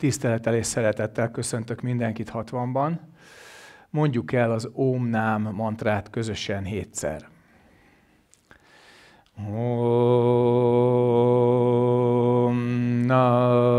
Tisztelettel és szeretettel köszöntök mindenkit 60-ban. Mondjuk el az Om Nám mantrát közösen hétszer. Om Nám.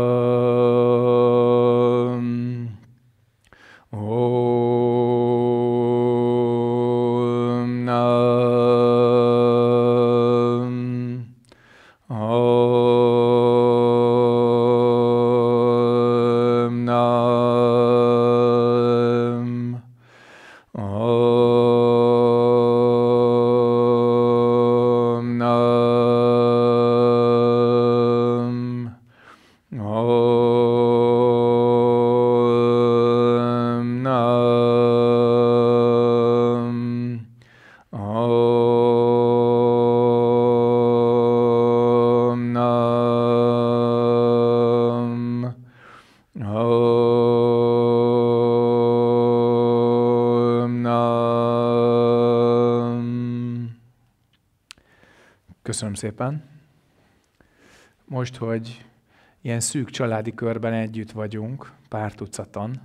Köszönöm szépen. Most, hogy ilyen szűk családi körben együtt vagyunk, pár tucatan,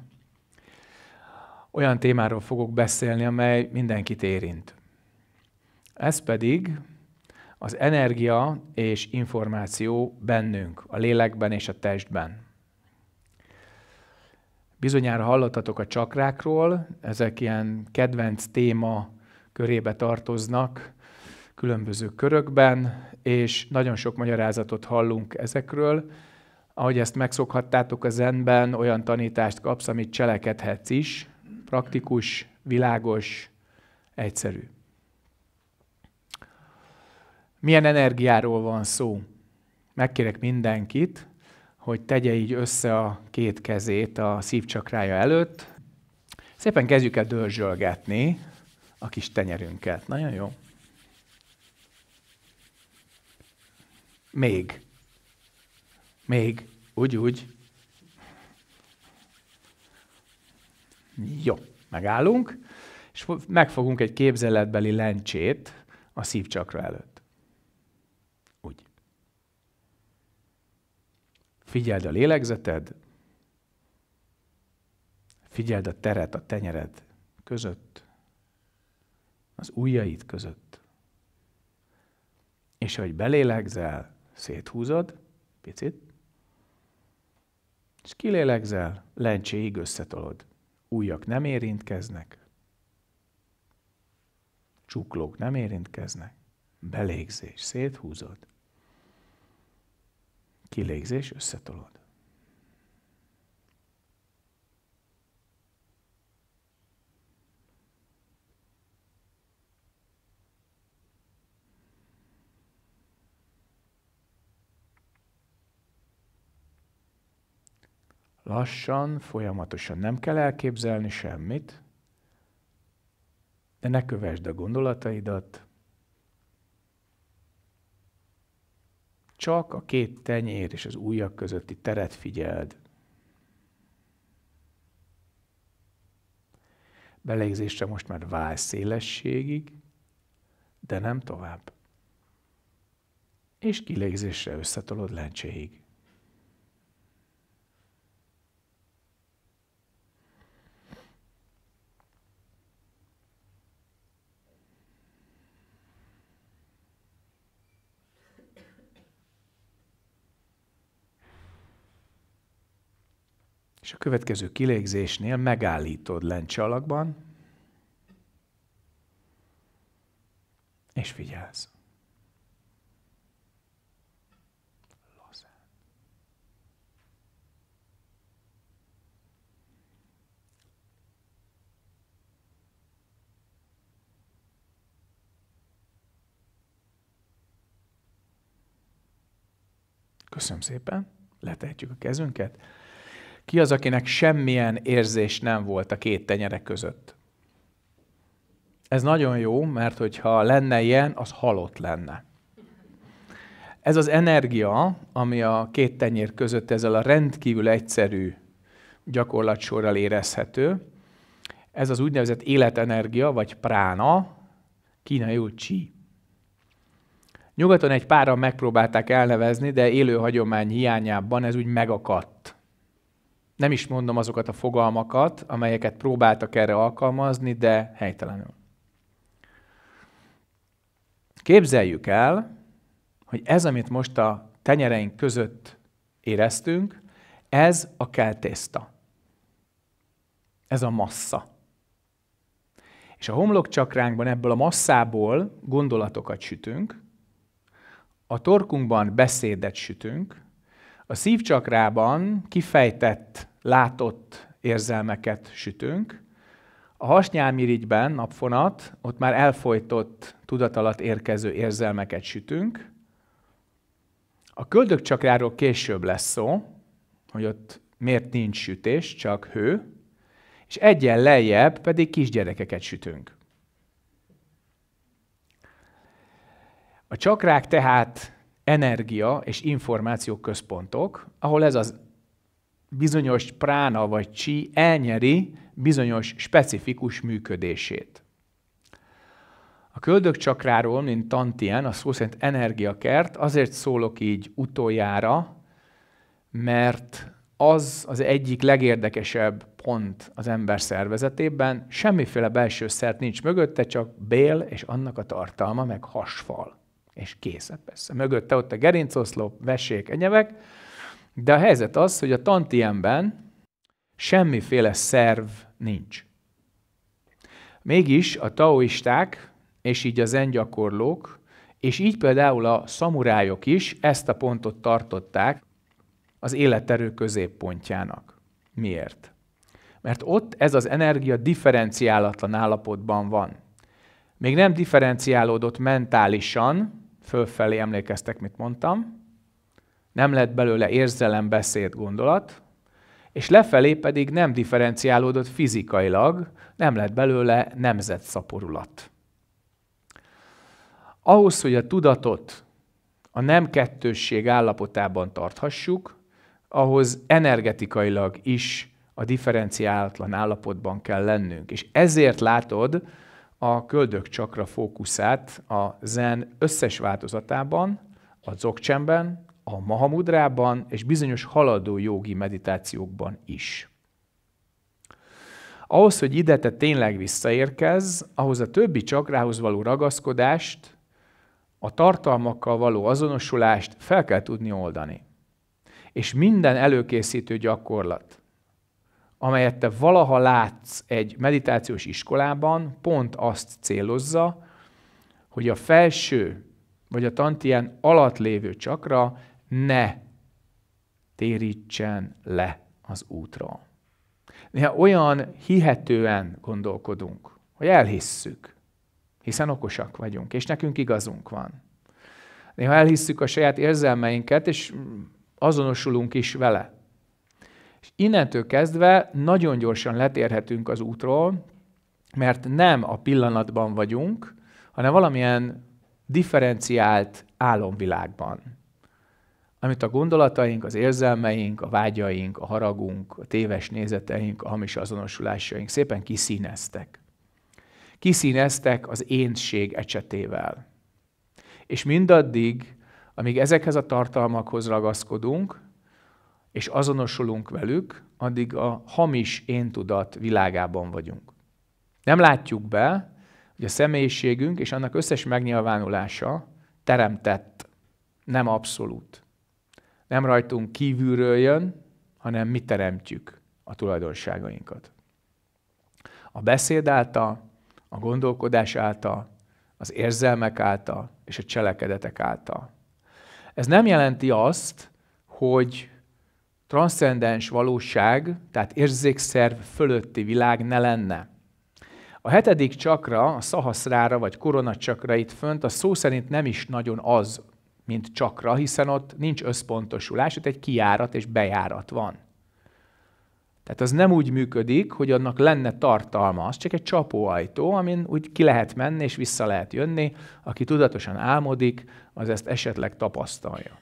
olyan témáról fogok beszélni, amely mindenkit érint. Ez pedig az energia és információ bennünk, a lélekben és a testben. Bizonyára hallottatok a csakrákról, ezek ilyen kedvenc téma körébe tartoznak, különböző körökben, és nagyon sok magyarázatot hallunk ezekről. Ahogy ezt megszokhattátok a zenben, olyan tanítást kapsz, amit cselekedhetsz is, praktikus, világos, egyszerű. Milyen energiáról van szó? Megkérek mindenkit, hogy tegye így össze a két kezét a szívcsakrája előtt. Szépen kezdjük el dörzsölgetni a kis tenyerünket. Nagyon jó. Még. Még. Úgy, úgy. Jó, megállunk, és megfogunk egy képzeletbeli lencsét a szívcsakra előtt. Úgy. Figyeld a lélegzeted, figyeld a teret a tenyered között, az ujjaid között. És ahogy belélegzel, széthúzod, picit, és kilélegzel, lencséig összetolod. Újak nem érintkeznek, csuklók nem érintkeznek, belégzés, széthúzod, kilégzés, összetolod. lassan, folyamatosan nem kell elképzelni semmit, de ne kövesd a gondolataidat, csak a két tenyér és az ujjak közötti teret figyeld. Belégzésre most már válsz szélességig, de nem tovább. És kilégzésre összetolod lencséig. és a következő kilégzésnél megállítod lencse alakban, és figyelsz. Köszönöm szépen, letehetjük a kezünket. Ki az, akinek semmilyen érzés nem volt a két tenyere között? Ez nagyon jó, mert hogyha lenne ilyen, az halott lenne. Ez az energia, ami a két tenyér között ezzel a rendkívül egyszerű gyakorlatsorral érezhető, ez az úgynevezett életenergia, vagy prána, kínai csi. Nyugaton egy páran megpróbálták elnevezni, de élő hagyomány hiányában ez úgy megakadt nem is mondom azokat a fogalmakat, amelyeket próbáltak erre alkalmazni, de helytelenül. Képzeljük el, hogy ez, amit most a tenyereink között éreztünk, ez a keltészta. Ez a massza. És a homlokcsakránkban ebből a masszából gondolatokat sütünk, a torkunkban beszédet sütünk, a szívcsakrában kifejtett, látott érzelmeket sütünk, a hasnyálmirigyben, napfonat, ott már elfolytott tudatalat érkező érzelmeket sütünk. A köldökcsakráról később lesz szó, hogy ott miért nincs sütés, csak hő, és egyen lejjebb pedig kisgyerekeket sütünk. A csakrák tehát energia és információ központok, ahol ez az bizonyos prána vagy csi elnyeri bizonyos specifikus működését. A köldökcsakráról, mint Tantien, a szó szerint energiakert, azért szólok így utoljára, mert az az egyik legérdekesebb pont az ember szervezetében, semmiféle belső szert nincs mögötte, csak bél és annak a tartalma, meg hasfal és kész. Hát persze, mögötte ott a gerincoszlop, vessék, enyevek, de a helyzet az, hogy a tantiemben semmiféle szerv nincs. Mégis a taoisták, és így a zengyakorlók, és így például a szamurájok is ezt a pontot tartották az életerő középpontjának. Miért? Mert ott ez az energia differenciálatlan állapotban van. Még nem differenciálódott mentálisan, fölfelé emlékeztek, mit mondtam, nem lett belőle érzelem, beszéd, gondolat, és lefelé pedig nem differenciálódott fizikailag, nem lett belőle nemzetszaporulat. Ahhoz, hogy a tudatot a nem kettősség állapotában tarthassuk, ahhoz energetikailag is a differenciálatlan állapotban kell lennünk. És ezért látod, a köldök csakra fókuszát a zen összes változatában, a dzogcsemben, a mahamudrában és bizonyos haladó jogi meditációkban is. Ahhoz, hogy ide te tényleg visszaérkezz, ahhoz a többi csakrához való ragaszkodást, a tartalmakkal való azonosulást fel kell tudni oldani. És minden előkészítő gyakorlat, amelyet te valaha látsz egy meditációs iskolában, pont azt célozza, hogy a felső vagy a tantien alatt lévő csakra ne térítsen le az útról. Néha olyan hihetően gondolkodunk, hogy elhisszük, hiszen okosak vagyunk, és nekünk igazunk van. Néha elhisszük a saját érzelmeinket, és azonosulunk is vele. És innentől kezdve nagyon gyorsan letérhetünk az útról, mert nem a pillanatban vagyunk, hanem valamilyen differenciált álomvilágban, amit a gondolataink, az érzelmeink, a vágyaink, a haragunk, a téves nézeteink, a hamis azonosulásaink szépen kiszíneztek. Kiszíneztek az énség ecsetével. És mindaddig, amíg ezekhez a tartalmakhoz ragaszkodunk, és azonosulunk velük, addig a hamis én tudat világában vagyunk. Nem látjuk be, hogy a személyiségünk és annak összes megnyilvánulása teremtett, nem abszolút. Nem rajtunk kívülről jön, hanem mi teremtjük a tulajdonságainkat. A beszéd által, a gondolkodás által, az érzelmek által és a cselekedetek által. Ez nem jelenti azt, hogy transzcendens valóság, tehát érzékszerv fölötti világ ne lenne. A hetedik csakra, a szahaszrára vagy koronacsakra itt fönt, a szó szerint nem is nagyon az, mint csakra, hiszen ott nincs összpontosulás, ott egy kiárat és bejárat van. Tehát az nem úgy működik, hogy annak lenne tartalma, az csak egy csapóajtó, amin úgy ki lehet menni és vissza lehet jönni. Aki tudatosan álmodik, az ezt esetleg tapasztalja.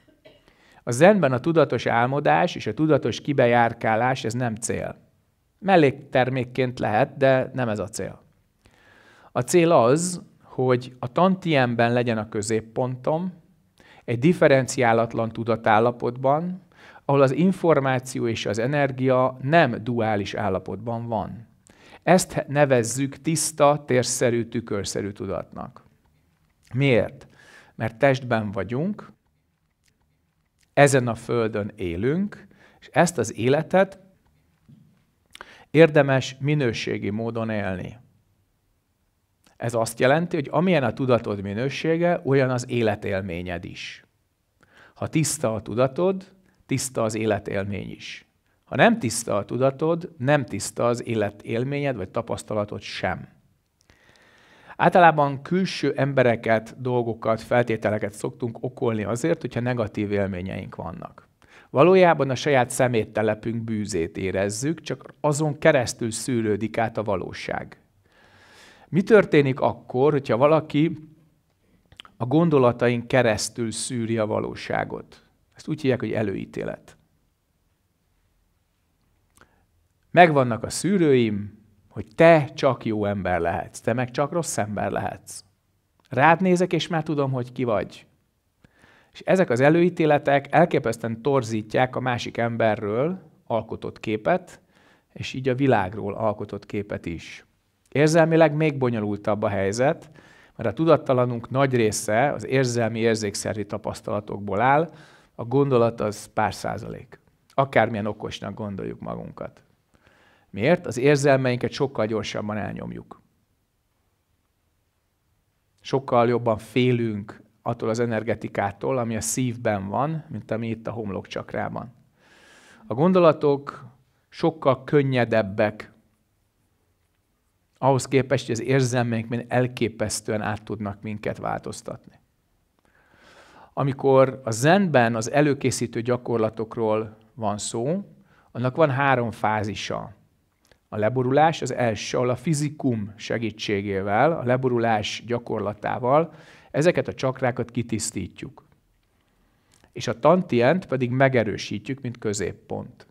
A zenben a tudatos álmodás és a tudatos kibejárkálás ez nem cél. Melléktermékként lehet, de nem ez a cél. A cél az, hogy a tantiemben legyen a középpontom, egy differenciálatlan tudatállapotban, ahol az információ és az energia nem duális állapotban van. Ezt nevezzük tiszta, térszerű, tükörszerű tudatnak. Miért? Mert testben vagyunk, ezen a földön élünk, és ezt az életet érdemes minőségi módon élni. Ez azt jelenti, hogy amilyen a tudatod minősége, olyan az életélményed is. Ha tiszta a tudatod, tiszta az életélmény is. Ha nem tiszta a tudatod, nem tiszta az életélményed vagy tapasztalatod sem. Általában külső embereket, dolgokat, feltételeket szoktunk okolni azért, hogyha negatív élményeink vannak. Valójában a saját szeméttelepünk bűzét érezzük, csak azon keresztül szűrődik át a valóság. Mi történik akkor, hogyha valaki a gondolataink keresztül szűri a valóságot? Ezt úgy hívják, hogy előítélet. Megvannak a szűrőim, hogy te csak jó ember lehetsz, te meg csak rossz ember lehetsz. Rád nézek, és már tudom, hogy ki vagy. És ezek az előítéletek elképesztően torzítják a másik emberről alkotott képet, és így a világról alkotott képet is. Érzelmileg még bonyolultabb a helyzet, mert a tudattalanunk nagy része az érzelmi érzékszerű tapasztalatokból áll, a gondolat az pár százalék. Akármilyen okosnak gondoljuk magunkat. Miért? Az érzelmeinket sokkal gyorsabban elnyomjuk. Sokkal jobban félünk attól az energetikától, ami a szívben van, mint ami itt a homlokcsakrában. A gondolatok sokkal könnyedebbek ahhoz képest, hogy az érzelmeink elképesztően át tudnak minket változtatni. Amikor a zenben az előkészítő gyakorlatokról van szó, annak van három fázisa. A leborulás az első, a fizikum segítségével, a leborulás gyakorlatával ezeket a csakrákat kitisztítjuk. És a tantient pedig megerősítjük, mint középpont.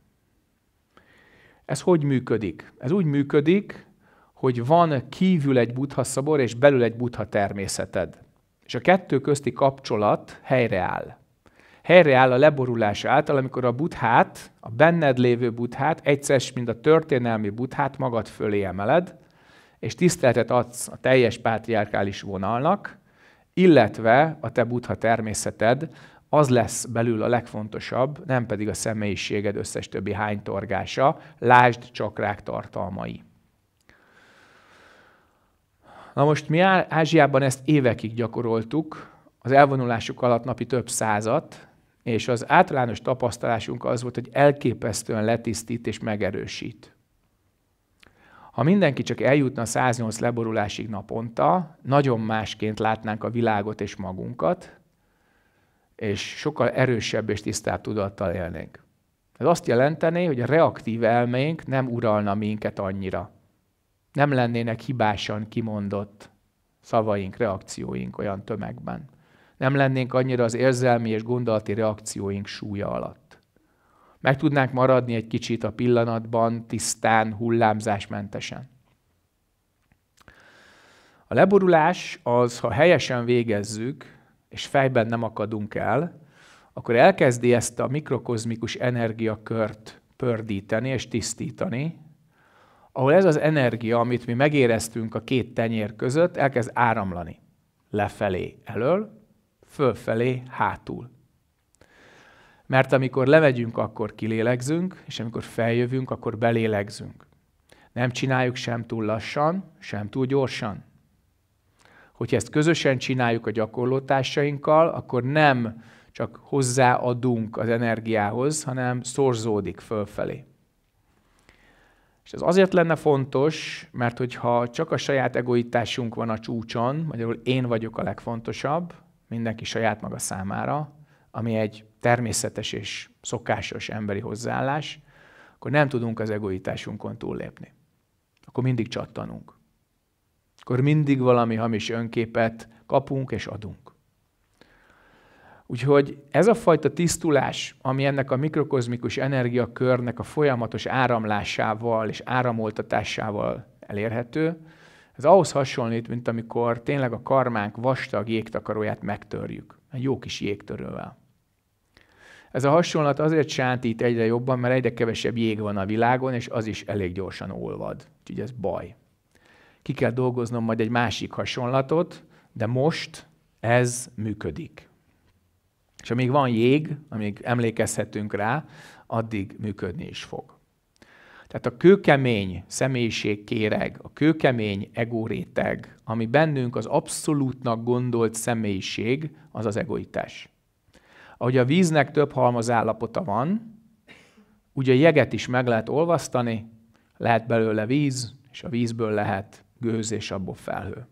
Ez hogy működik? Ez úgy működik, hogy van kívül egy buddha szobor, és belül egy buddha természeted. És a kettő közti kapcsolat helyreáll helyreáll a leborulás által, amikor a buthát, a benned lévő buthát, egyszer, mint a történelmi buthát magad fölé emeled, és tiszteletet adsz a teljes pátriárkális vonalnak, illetve a te butha természeted, az lesz belül a legfontosabb, nem pedig a személyiséged összes többi hánytorgása, lásd csakrák tartalmai. Na most mi Ázsiában ezt évekig gyakoroltuk, az elvonulásuk alatt napi több százat, és az általános tapasztalásunk az volt, hogy elképesztően letisztít és megerősít. Ha mindenki csak eljutna 108 leborulásig naponta, nagyon másként látnánk a világot és magunkat, és sokkal erősebb és tisztább tudattal élnénk. Ez azt jelentené, hogy a reaktív elménk nem uralna minket annyira. Nem lennének hibásan kimondott szavaink, reakcióink olyan tömegben nem lennénk annyira az érzelmi és gondolati reakcióink súlya alatt. Meg tudnánk maradni egy kicsit a pillanatban, tisztán, hullámzásmentesen. A leborulás az, ha helyesen végezzük, és fejben nem akadunk el, akkor elkezdi ezt a mikrokozmikus energiakört pördíteni és tisztítani, ahol ez az energia, amit mi megéreztünk a két tenyér között, elkezd áramlani lefelé elől, fölfelé, hátul. Mert amikor levegyünk, akkor kilélegzünk, és amikor feljövünk, akkor belélegzünk. Nem csináljuk sem túl lassan, sem túl gyorsan. Hogyha ezt közösen csináljuk a gyakorlótársainkkal, akkor nem csak hozzáadunk az energiához, hanem szorzódik fölfelé. És ez azért lenne fontos, mert hogyha csak a saját egoitásunk van a csúcson, magyarul én vagyok a legfontosabb, mindenki saját maga számára, ami egy természetes és szokásos emberi hozzáállás, akkor nem tudunk az egoitásunkon túllépni. Akkor mindig csattanunk. Akkor mindig valami hamis önképet kapunk és adunk. Úgyhogy ez a fajta tisztulás, ami ennek a mikrokozmikus energiakörnek a folyamatos áramlásával és áramoltatásával elérhető, ez ahhoz hasonlít, mint amikor tényleg a karmánk vastag jégtakaróját megtörjük. Egy jó kis jégtörővel. Ez a hasonlat azért sántít egyre jobban, mert egyre kevesebb jég van a világon, és az is elég gyorsan olvad. Úgyhogy ez baj. Ki kell dolgoznom majd egy másik hasonlatot, de most ez működik. És amíg van jég, amíg emlékezhetünk rá, addig működni is fog. Tehát a kőkemény személyiségkéreg, a kőkemény egóréteg, ami bennünk az abszolútnak gondolt személyiség, az az egoitás. Ahogy a víznek több halmaz állapota van, ugye a jeget is meg lehet olvasztani, lehet belőle víz, és a vízből lehet gőz, és abból felhő.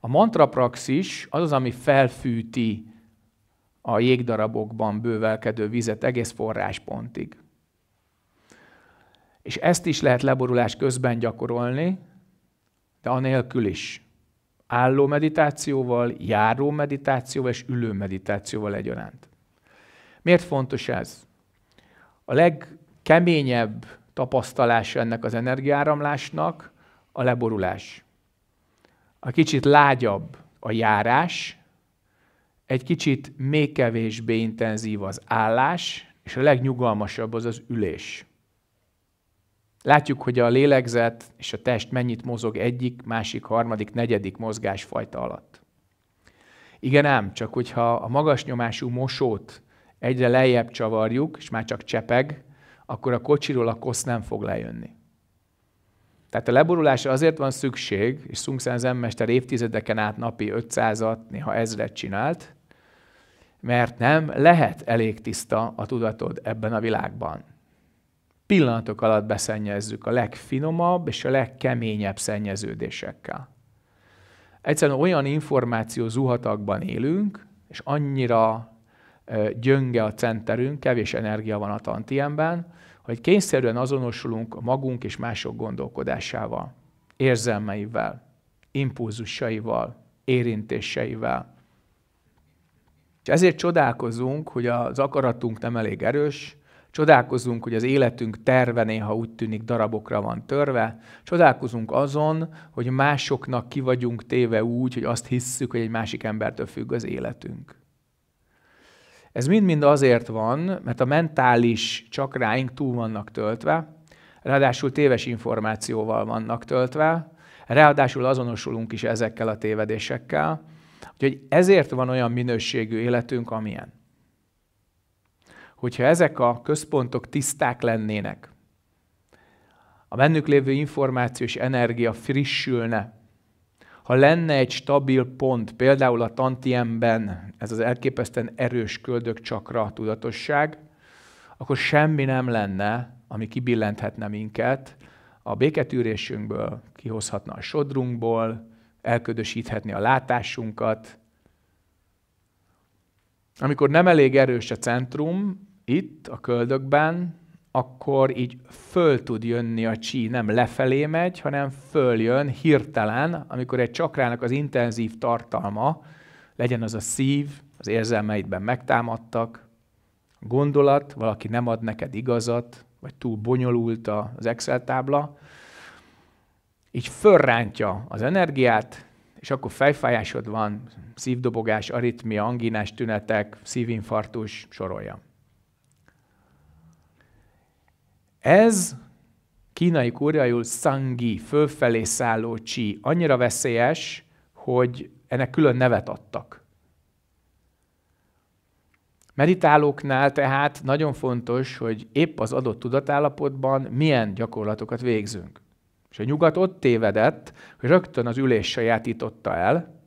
A mantra praxis az az, ami felfűti a jégdarabokban bővelkedő vizet egész forráspontig. És ezt is lehet leborulás közben gyakorolni, de anélkül is. Álló meditációval, járó meditációval és ülő meditációval egyaránt. Miért fontos ez? A legkeményebb tapasztalása ennek az energiáramlásnak a leborulás. A kicsit lágyabb a járás, egy kicsit még kevésbé intenzív az állás, és a legnyugalmasabb az az ülés. Látjuk, hogy a lélegzet és a test mennyit mozog egyik, másik, harmadik, negyedik mozgásfajta alatt. Igen ám, csak hogyha a magas nyomású mosót egyre lejjebb csavarjuk, és már csak csepeg, akkor a kocsiról a kosz nem fog lejönni. Tehát a leborulásra azért van szükség, és Szungszán zenmester évtizedeken át napi 500-at, néha ezret csinált, mert nem lehet elég tiszta a tudatod ebben a világban pillanatok alatt beszennyezzük a legfinomabb és a legkeményebb szennyeződésekkel. Egyszerűen olyan információ zuhatakban élünk, és annyira gyönge a centerünk, kevés energia van a tantiemben, hogy kényszerűen azonosulunk magunk és mások gondolkodásával, érzelmeivel, impulzusaival, érintéseivel. És ezért csodálkozunk, hogy az akaratunk nem elég erős, Csodálkozunk, hogy az életünk terve néha úgy tűnik darabokra van törve. Csodálkozunk azon, hogy másoknak ki vagyunk téve úgy, hogy azt hisszük, hogy egy másik embertől függ az életünk. Ez mind-mind azért van, mert a mentális csakráink túl vannak töltve, ráadásul téves információval vannak töltve, ráadásul azonosulunk is ezekkel a tévedésekkel, úgyhogy ezért van olyan minőségű életünk, amilyen hogyha ezek a központok tiszták lennének, a bennük lévő információs energia frissülne, ha lenne egy stabil pont, például a tantiemben, ez az elképesztően erős köldök csakra tudatosság, akkor semmi nem lenne, ami kibillenthetne minket, a béketűrésünkből kihozhatna a sodrunkból, elködösíthetni a látásunkat. Amikor nem elég erős a centrum, itt, a köldökben, akkor így föl tud jönni a csí, nem lefelé megy, hanem följön hirtelen, amikor egy csakrának az intenzív tartalma, legyen az a szív, az érzelmeidben megtámadtak, gondolat, valaki nem ad neked igazat, vagy túl bonyolult az Excel tábla, így fölrántja az energiát, és akkor fejfájásod van, szívdobogás, aritmia, anginás tünetek, szívinfarktus, soroljam. Ez kínai kurjaiul sangi, fölfelé szálló csí. Annyira veszélyes, hogy ennek külön nevet adtak. Meditálóknál tehát nagyon fontos, hogy épp az adott tudatállapotban milyen gyakorlatokat végzünk. És a nyugat ott tévedett, hogy rögtön az ülés sajátította el,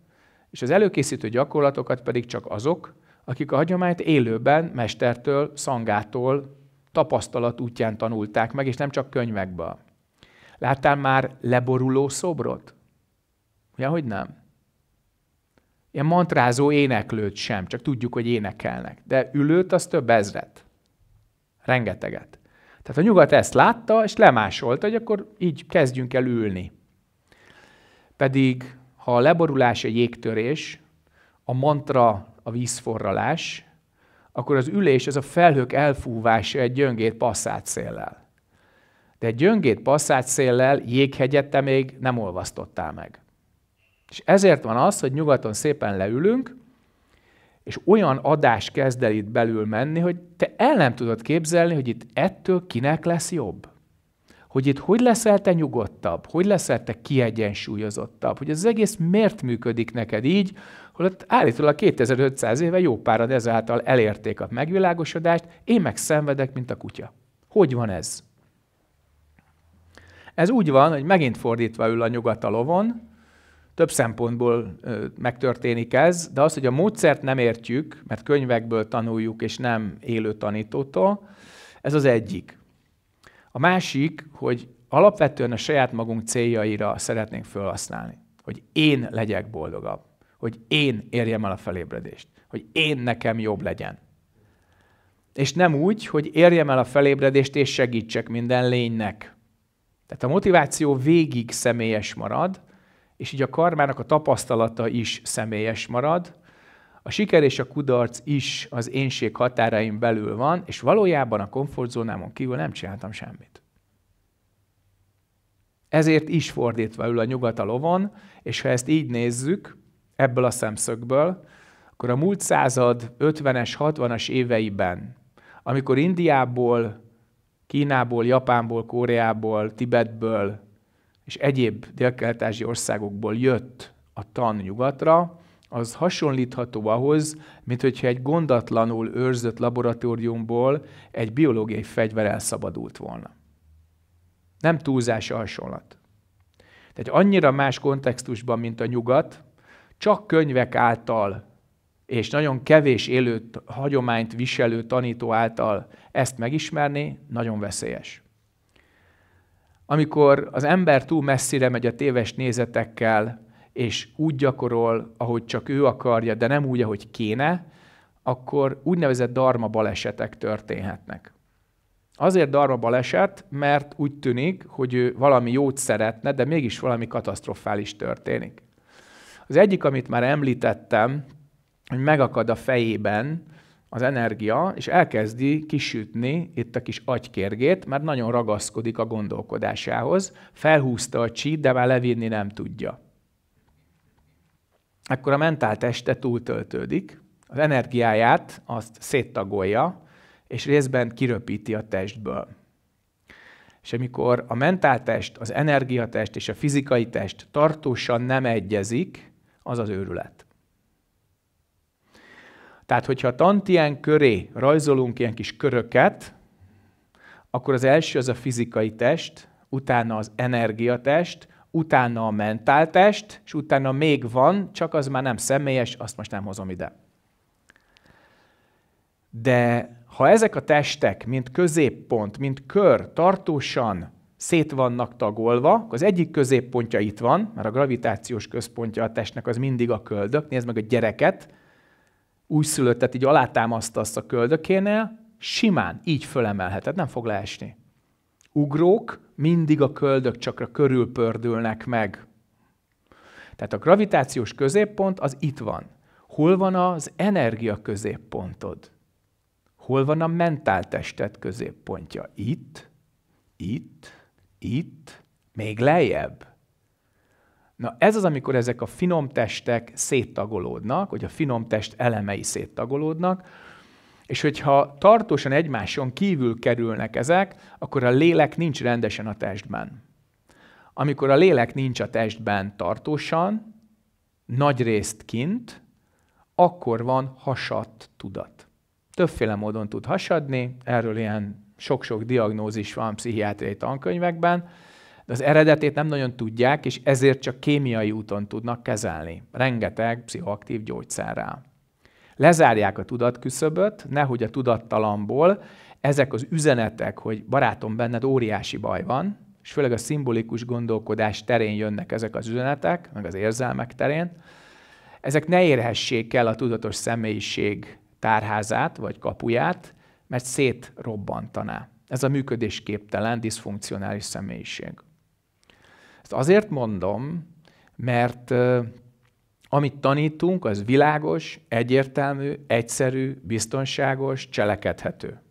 és az előkészítő gyakorlatokat pedig csak azok, akik a hagyományt élőben, mestertől, szangától tapasztalat útján tanulták meg, és nem csak könyvekből. Láttál már leboruló szobrot? Ja, hogy nem? Ilyen mantrázó éneklőt sem, csak tudjuk, hogy énekelnek. De ülőt az több ezret. Rengeteget. Tehát a nyugat ezt látta, és lemásolta, hogy akkor így kezdjünk el ülni. Pedig, ha a leborulás a jégtörés, a mantra a vízforralás, akkor az ülés, ez a felhők elfúvása egy gyöngét passzát széllel. De egy gyöngét passzát széllel jéghegyet te még nem olvasztottál meg. És ezért van az, hogy nyugaton szépen leülünk, és olyan adás kezd el itt belül menni, hogy te el nem tudod képzelni, hogy itt ettől kinek lesz jobb. Hogy itt hogy leszel te nyugodtabb, hogy leszel te kiegyensúlyozottabb, hogy az egész miért működik neked így, holott állítólag 2500 éve jó párad ezáltal elérték a megvilágosodást, én meg szenvedek, mint a kutya. Hogy van ez? Ez úgy van, hogy megint fordítva ül a nyugat a lovon, több szempontból ö, megtörténik ez, de az, hogy a módszert nem értjük, mert könyvekből tanuljuk, és nem élő tanítótól, ez az egyik. A másik, hogy alapvetően a saját magunk céljaira szeretnénk felhasználni, hogy én legyek boldogabb hogy én érjem el a felébredést, hogy én nekem jobb legyen. És nem úgy, hogy érjem el a felébredést és segítsek minden lénynek. Tehát a motiváció végig személyes marad, és így a karmának a tapasztalata is személyes marad, a siker és a kudarc is az énség határaim belül van, és valójában a komfortzónámon kívül nem csináltam semmit. Ezért is fordítva ül a nyugat a lovon, és ha ezt így nézzük, ebből a szemszögből, akkor a múlt század 50-es, 60-as éveiben, amikor Indiából, Kínából, Japánból, Koreából, Tibetből és egyéb dél ázsiai országokból jött a tan nyugatra, az hasonlítható ahhoz, mint hogyha egy gondatlanul őrzött laboratóriumból egy biológiai fegyver elszabadult volna. Nem túlzás a hasonlat. Tehát annyira más kontextusban, mint a nyugat, csak könyvek által és nagyon kevés élő hagyományt viselő tanító által ezt megismerni nagyon veszélyes. Amikor az ember túl messzire megy a téves nézetekkel, és úgy gyakorol, ahogy csak ő akarja, de nem úgy, ahogy kéne, akkor úgynevezett darma balesetek történhetnek. Azért darma baleset, mert úgy tűnik, hogy ő valami jót szeretne, de mégis valami katasztrofális történik. Az egyik, amit már említettem, hogy megakad a fejében az energia, és elkezdi kisütni itt a kis agykérgét, mert nagyon ragaszkodik a gondolkodásához. Felhúzta a csít, de már levinni nem tudja. Ekkor a mentál teste túltöltődik, az energiáját azt széttagolja, és részben kiröpíti a testből. És amikor a mentáltest, az energiatest és a fizikai test tartósan nem egyezik, az az őrület. Tehát, hogyha a tantián köré rajzolunk ilyen kis köröket, akkor az első az a fizikai test, utána az energiatest, utána a mentáltest, és utána még van, csak az már nem személyes, azt most nem hozom ide. De ha ezek a testek, mint középpont, mint kör tartósan szét vannak tagolva, az egyik középpontja itt van, mert a gravitációs központja a testnek az mindig a köldök, nézd meg a gyereket, újszülöttet így alátámasztasz a köldökénél, simán így fölemelheted, nem fog leesni. Ugrók mindig a köldök csakra körülpördülnek meg. Tehát a gravitációs középpont az itt van. Hol van az energia középpontod? Hol van a mentáltested középpontja? Itt, itt, itt, még lejjebb. Na ez az, amikor ezek a finom testek széttagolódnak, vagy a finom test elemei széttagolódnak, és hogyha tartósan egymáson kívül kerülnek ezek, akkor a lélek nincs rendesen a testben. Amikor a lélek nincs a testben tartósan, nagy részt kint, akkor van hasadt tudat. Többféle módon tud hasadni, erről ilyen sok-sok diagnózis van pszichiátriai tankönyvekben, de az eredetét nem nagyon tudják, és ezért csak kémiai úton tudnak kezelni, rengeteg pszichoaktív gyógyszerrel. Lezárják a tudatküszöböt, nehogy a tudattalamból ezek az üzenetek, hogy barátom, benned óriási baj van, és főleg a szimbolikus gondolkodás terén jönnek ezek az üzenetek, meg az érzelmek terén, ezek ne érhessék el a tudatos személyiség tárházát vagy kapuját, mert szétrobbantaná. Ez a működésképtelen, diszfunkcionális személyiség. Ezt azért mondom, mert amit tanítunk, az világos, egyértelmű, egyszerű, biztonságos, cselekedhető.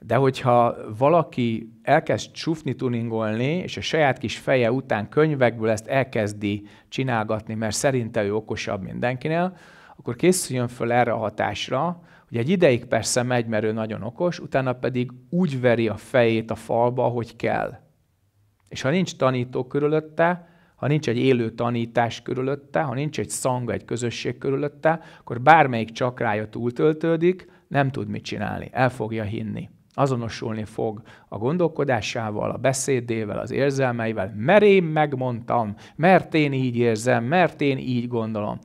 De hogyha valaki elkezd csúfni tuningolni, és a saját kis feje után könyvekből ezt elkezdi csinálgatni, mert szerinte ő okosabb mindenkinél, akkor készüljön föl erre a hatásra, Ugye egy ideig persze megy, mert ő nagyon okos, utána pedig úgy veri a fejét a falba, hogy kell. És ha nincs tanító körülötte, ha nincs egy élő tanítás körülötte, ha nincs egy szanga, egy közösség körülötte, akkor bármelyik csakrája túltöltődik, nem tud mit csinálni, el fogja hinni. Azonosulni fog a gondolkodásával, a beszédével, az érzelmeivel, mert én megmondtam, mert én így érzem, mert én így gondolom.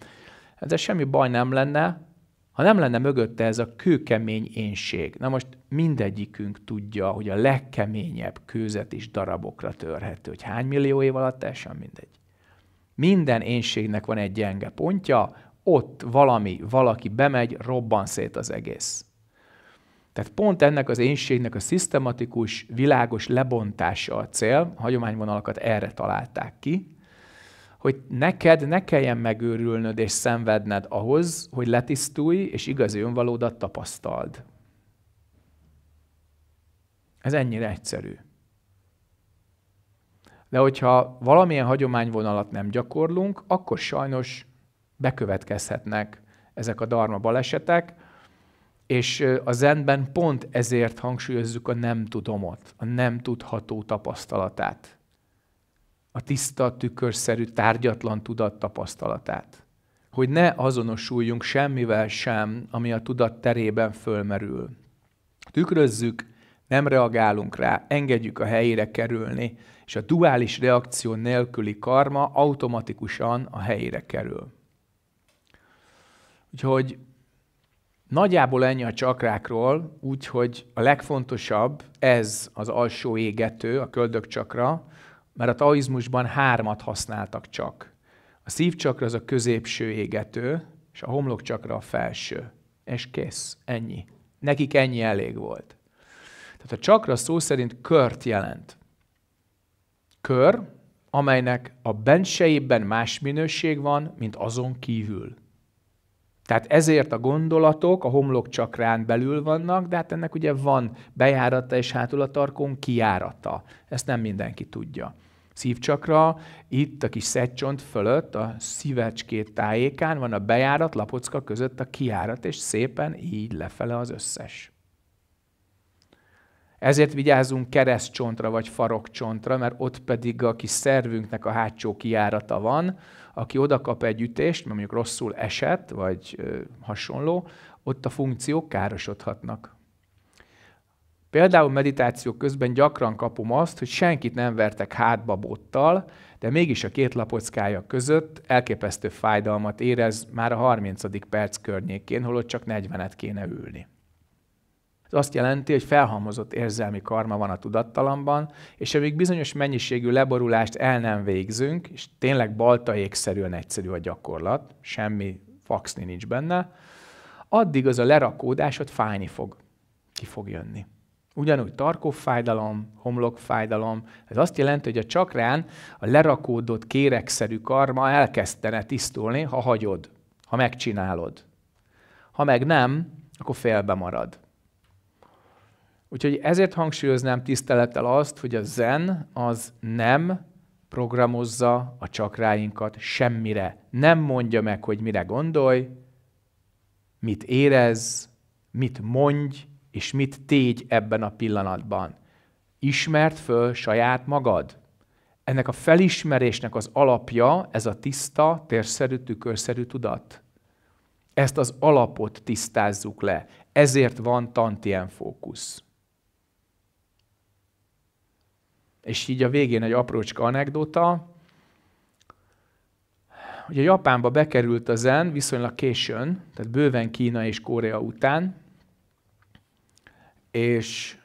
Hát ez semmi baj nem lenne, ha nem lenne mögötte ez a kőkemény énség. Na most mindegyikünk tudja, hogy a legkeményebb kőzet is darabokra törhető, hogy hány millió év alatt teljesen mindegy. Minden énségnek van egy gyenge pontja, ott valami, valaki bemegy, robban szét az egész. Tehát pont ennek az énségnek a szisztematikus, világos lebontása a cél, hagyományvonalakat erre találták ki, hogy neked ne kelljen megőrülnöd és szenvedned ahhoz, hogy letisztulj és igazi önvalódat tapasztald. Ez ennyire egyszerű. De hogyha valamilyen hagyományvonalat nem gyakorlunk, akkor sajnos bekövetkezhetnek ezek a darma balesetek, és a zenben pont ezért hangsúlyozzuk a nem tudomot, a nem tudható tapasztalatát a tiszta, tükörszerű, tárgyatlan tudat tapasztalatát. Hogy ne azonosuljunk semmivel sem, ami a tudat terében fölmerül. Tükrözzük, nem reagálunk rá, engedjük a helyére kerülni, és a duális reakció nélküli karma automatikusan a helyére kerül. Úgyhogy nagyjából ennyi a csakrákról, úgyhogy a legfontosabb, ez az alsó égető, a köldökcsakra, mert a taoizmusban hármat használtak csak. A szívcsakra az a középső égető, és a homlokcsakra a felső. És kész, ennyi. Nekik ennyi elég volt. Tehát a csakra szó szerint kört jelent. Kör, amelynek a bensejében más minőség van, mint azon kívül. Tehát ezért a gondolatok a homlokcsakrán belül vannak, de hát ennek ugye van bejárata és tarkon kiárata. Ezt nem mindenki tudja. Szívcsakra, itt a kis szedcsont fölött, a szívecskét tájékán van a bejárat, lapocka között a kiárat, és szépen így lefele az összes. Ezért vigyázunk keresztcsontra vagy farokcsontra, mert ott pedig a kis szervünknek a hátsó kiárata van, aki oda kap egy ütést, mert mondjuk rosszul esett, vagy ö, hasonló, ott a funkciók károsodhatnak. Például meditáció közben gyakran kapom azt, hogy senkit nem vertek hátba bottal, de mégis a két lapockája között elképesztő fájdalmat érez már a 30. perc környékén, holott csak 40-et kéne ülni. Ez azt jelenti, hogy felhalmozott érzelmi karma van a tudattalamban, és amíg bizonyos mennyiségű leborulást el nem végzünk, és tényleg baltaékszerűen egyszerű a gyakorlat, semmi faxni nincs benne, addig az a ott fájni fog, ki fog jönni. Ugyanúgy tarkófájdalom, homlokfájdalom, ez azt jelenti, hogy a csakrán a lerakódott kérekszerű karma elkezdene tisztulni, ha hagyod, ha megcsinálod. Ha meg nem, akkor félbe marad. Úgyhogy ezért hangsúlyoznám tisztelettel azt, hogy a zen az nem programozza a csakráinkat semmire. Nem mondja meg, hogy mire gondolj, mit érez, mit mondj, és mit tégy ebben a pillanatban. Ismert föl saját magad. Ennek a felismerésnek az alapja ez a tiszta, térszerű, tükörszerű tudat. Ezt az alapot tisztázzuk le. Ezért van tantien fókusz. És így a végén egy aprócska anekdota. Ugye Japánba bekerült a zen viszonylag későn, tehát bőven Kína és Korea után, és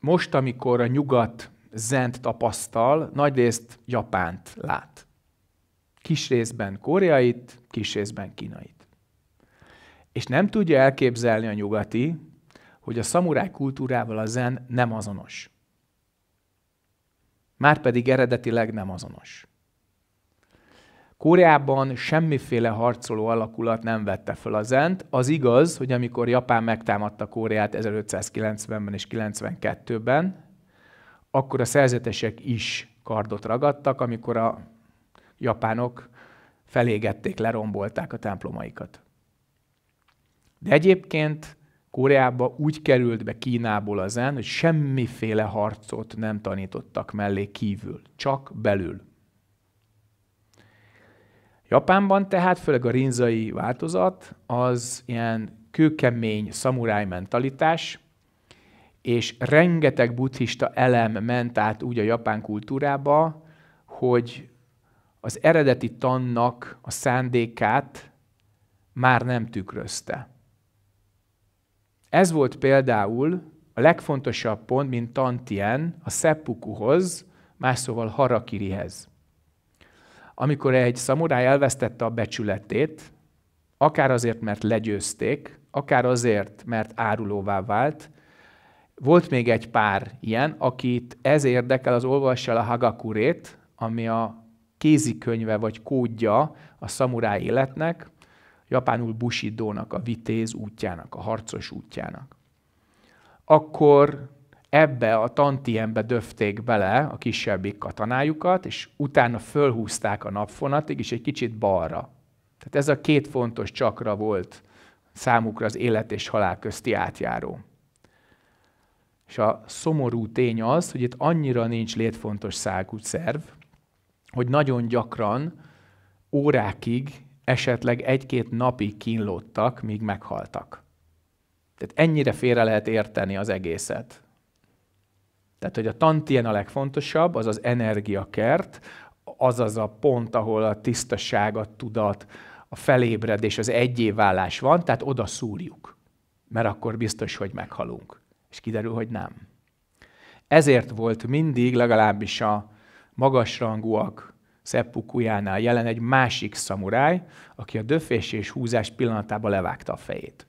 most, amikor a nyugat zent tapasztal, nagy részt Japánt lát. Kis részben koreait, kis részben kínait. És nem tudja elképzelni a nyugati, hogy a szamuráj kultúrával a zen nem azonos pedig eredetileg nem azonos. Koreában semmiféle harcoló alakulat nem vette föl a zent. Az igaz, hogy amikor Japán megtámadta Koreát 1590-ben és 92-ben, akkor a szerzetesek is kardot ragadtak, amikor a japánok felégették, lerombolták a templomaikat. De egyébként Koreába úgy került be Kínából a zen, hogy semmiféle harcot nem tanítottak mellé kívül, csak belül. Japánban tehát, főleg a rinzai változat, az ilyen kőkemény szamuráj mentalitás, és rengeteg buddhista elem ment át úgy a japán kultúrába, hogy az eredeti tannak a szándékát már nem tükrözte. Ez volt például a legfontosabb pont, mint Tantien a szeppukuhoz, más szóval harakirihez. Amikor egy szamuráj elvesztette a becsületét, akár azért, mert legyőzték, akár azért, mert árulóvá vált, volt még egy pár ilyen, akit ez érdekel, az olvassal a Hagakurét, ami a kézikönyve vagy kódja a szamuráj életnek, japánul busidónak, a vitéz útjának, a harcos útjának. Akkor ebbe a tantienbe döfték bele a kisebbik katonájukat, és utána fölhúzták a napfonatig, és egy kicsit balra. Tehát ez a két fontos csakra volt számukra az élet és halál közti átjáró. És a szomorú tény az, hogy itt annyira nincs létfontos szerv, hogy nagyon gyakran órákig esetleg egy-két napig kínlódtak, míg meghaltak. Tehát ennyire félre lehet érteni az egészet. Tehát, hogy a tantien a legfontosabb, az az energiakert, az az a pont, ahol a tisztaság, a tudat, a felébredés, az egyévvállás van, tehát oda szúrjuk. Mert akkor biztos, hogy meghalunk. És kiderül, hogy nem. Ezért volt mindig legalábbis a magasrangúak szeppukujánál jelen egy másik szamuráj, aki a döfés és húzás pillanatában levágta a fejét.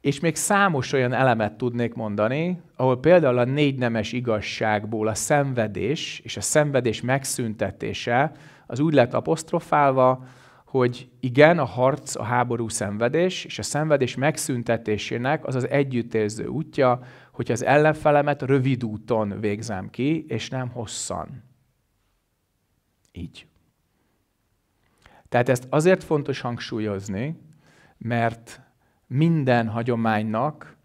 És még számos olyan elemet tudnék mondani, ahol például a négy nemes igazságból a szenvedés és a szenvedés megszüntetése az úgy lett apostrofálva, hogy igen, a harc, a háború szenvedés, és a szenvedés megszüntetésének az az együttérző útja, hogy az ellenfelemet rövid úton végzem ki, és nem hosszan. Így. Tehát ezt azért fontos hangsúlyozni, mert minden hagyománynak,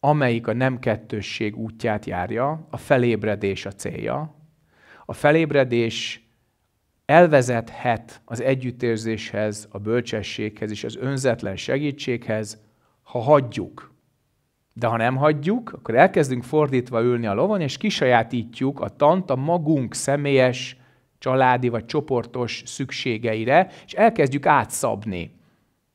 amelyik a nem kettősség útját járja, a felébredés a célja. A felébredés elvezethet az együttérzéshez, a bölcsességhez és az önzetlen segítséghez, ha hagyjuk. De ha nem hagyjuk, akkor elkezdünk fordítva ülni a lovon, és kisajátítjuk a tant a magunk személyes, családi vagy csoportos szükségeire, és elkezdjük átszabni.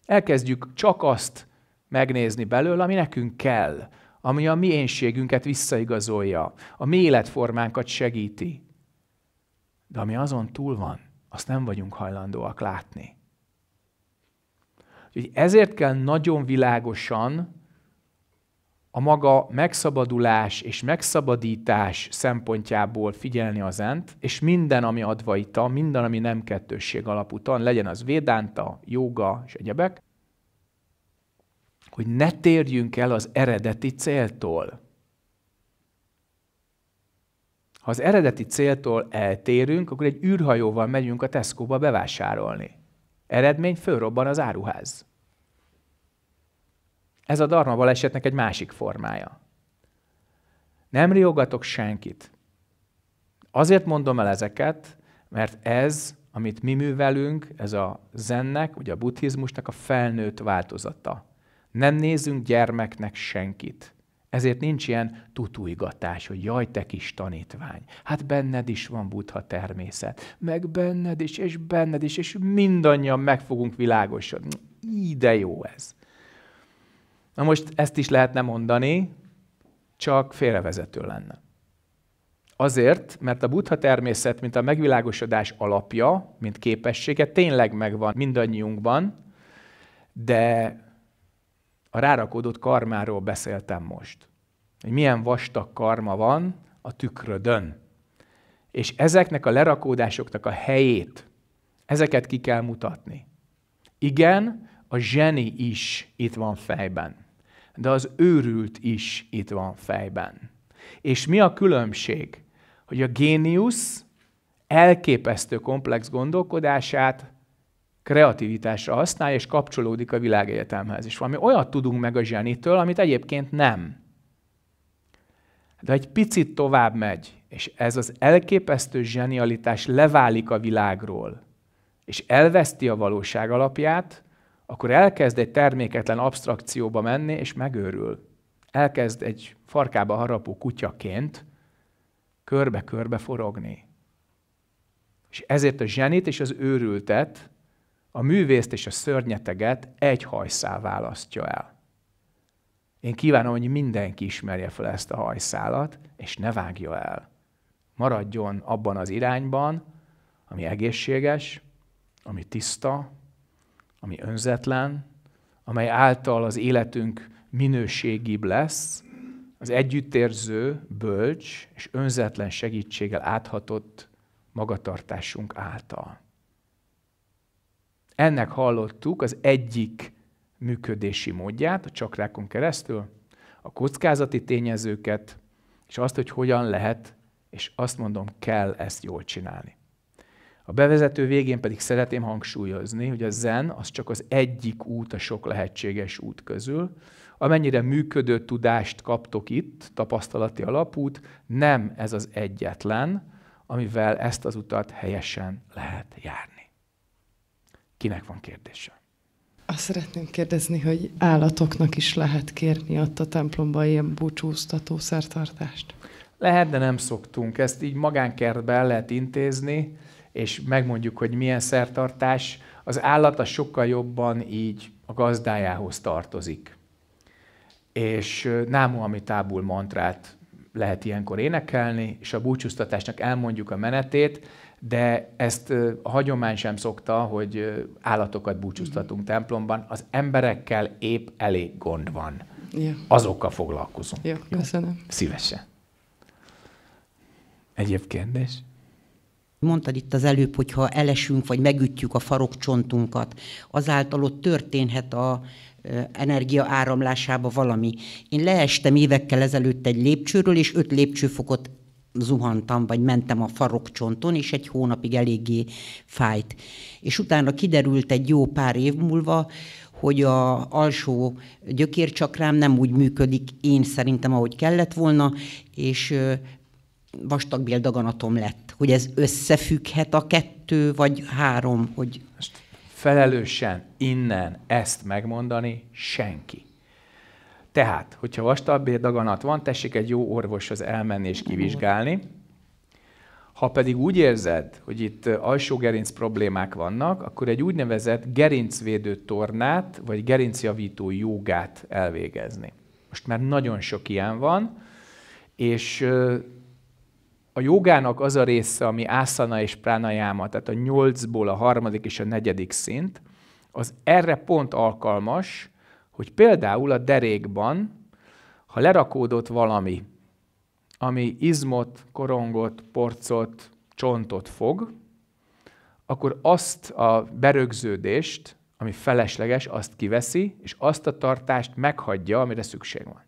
Elkezdjük csak azt megnézni belőle, ami nekünk kell, ami a mi énségünket visszaigazolja, a mi életformánkat segíti. De ami azon túl van, azt nem vagyunk hajlandóak látni. Úgyhogy ezért kell nagyon világosan a maga megszabadulás és megszabadítás szempontjából figyelni az ent, és minden, ami advaita, minden, ami nem kettősség alapú tan, legyen az védánta, joga és egyebek, hogy ne térjünk el az eredeti céltól. Ha az eredeti céltól eltérünk, akkor egy űrhajóval megyünk a Tesco-ba bevásárolni. Eredmény fölrobban az áruház. Ez a darma balesetnek egy másik formája. Nem riogatok senkit. Azért mondom el ezeket, mert ez, amit mi művelünk, ez a zennek, ugye a buddhizmusnak a felnőtt változata. Nem nézünk gyermeknek senkit. Ezért nincs ilyen tutújgatás, hogy jaj, te kis tanítvány, hát benned is van buddha természet, meg benned is, és benned is, és mindannyian meg fogunk világosodni. Ide jó ez. Na most ezt is lehetne mondani, csak félrevezető lenne. Azért, mert a buddha természet, mint a megvilágosodás alapja, mint képessége tényleg megvan mindannyiunkban, de a rárakódott karmáról beszéltem most. Hogy milyen vastag karma van a tükrödön. És ezeknek a lerakódásoknak a helyét, ezeket ki kell mutatni. Igen, a zseni is itt van fejben, de az őrült is itt van fejben. És mi a különbség? Hogy a géniusz elképesztő komplex gondolkodását kreativitásra használja, és kapcsolódik a világegyetemhez. És valami olyat tudunk meg a zsenitől, amit egyébként nem. De egy picit tovább megy, és ez az elképesztő zsenialitás leválik a világról, és elveszti a valóság alapját, akkor elkezd egy terméketlen abstrakcióba menni, és megőrül. Elkezd egy farkába harapó kutyaként körbe-körbe forogni. És ezért a zsenit és az őrültet a művészt és a szörnyeteget egy hajszál választja el. Én kívánom, hogy mindenki ismerje fel ezt a hajszálat, és ne vágja el. Maradjon abban az irányban, ami egészséges, ami tiszta, ami önzetlen, amely által az életünk minőségibb lesz, az együttérző, bölcs és önzetlen segítséggel áthatott magatartásunk által. Ennek hallottuk az egyik működési módját a csakrákon keresztül, a kockázati tényezőket, és azt, hogy hogyan lehet, és azt mondom, kell ezt jól csinálni. A bevezető végén pedig szeretném hangsúlyozni, hogy a zen az csak az egyik út a sok lehetséges út közül. Amennyire működő tudást kaptok itt, tapasztalati alapút, nem ez az egyetlen, amivel ezt az utat helyesen lehet járni. Kinek van kérdése? Azt szeretném kérdezni, hogy állatoknak is lehet kérni ott a templomban ilyen búcsúztató szertartást? Lehet, de nem szoktunk. Ezt így magánkertben lehet intézni, és megmondjuk, hogy milyen szertartás. Az állat a sokkal jobban így a gazdájához tartozik. És Námu tábul mantrát lehet ilyenkor énekelni, és a búcsúztatásnak elmondjuk a menetét, de ezt a hagyomány sem szokta, hogy állatokat búcsúztatunk mhm. templomban. Az emberekkel épp elég gond van. Ja. Azokkal foglalkozunk. Ja, köszönöm. Jó? Szívesen. Egyéb kérdés? Mondtad itt az előbb, hogy ha elesünk, vagy megütjük a farokcsontunkat, azáltal ott történhet a energia áramlásába valami. Én leestem évekkel ezelőtt egy lépcsőről, és öt lépcsőfokot zuhantam, vagy mentem a farokcsonton, és egy hónapig eléggé fájt. És utána kiderült egy jó pár év múlva, hogy a alsó gyökércsakrám nem úgy működik én szerintem, ahogy kellett volna, és vastagbéldaganatom lett. Hogy ez összefügghet a kettő, vagy három, hogy... felelősen innen ezt megmondani senki. Tehát, hogyha daganat van, tessék egy jó orvoshoz elmenni és kivizsgálni. Ha pedig úgy érzed, hogy itt alsó gerinc problémák vannak, akkor egy úgynevezett gerincvédő tornát, vagy gerincjavító jogát elvégezni. Most már nagyon sok ilyen van, és a jogának az a része, ami ászana és pránajáma, tehát a nyolcból a harmadik és a negyedik szint, az erre pont alkalmas, hogy például a derékban, ha lerakódott valami, ami izmot, korongot, porcot, csontot fog, akkor azt a berögződést, ami felesleges, azt kiveszi, és azt a tartást meghagyja, amire szükség van.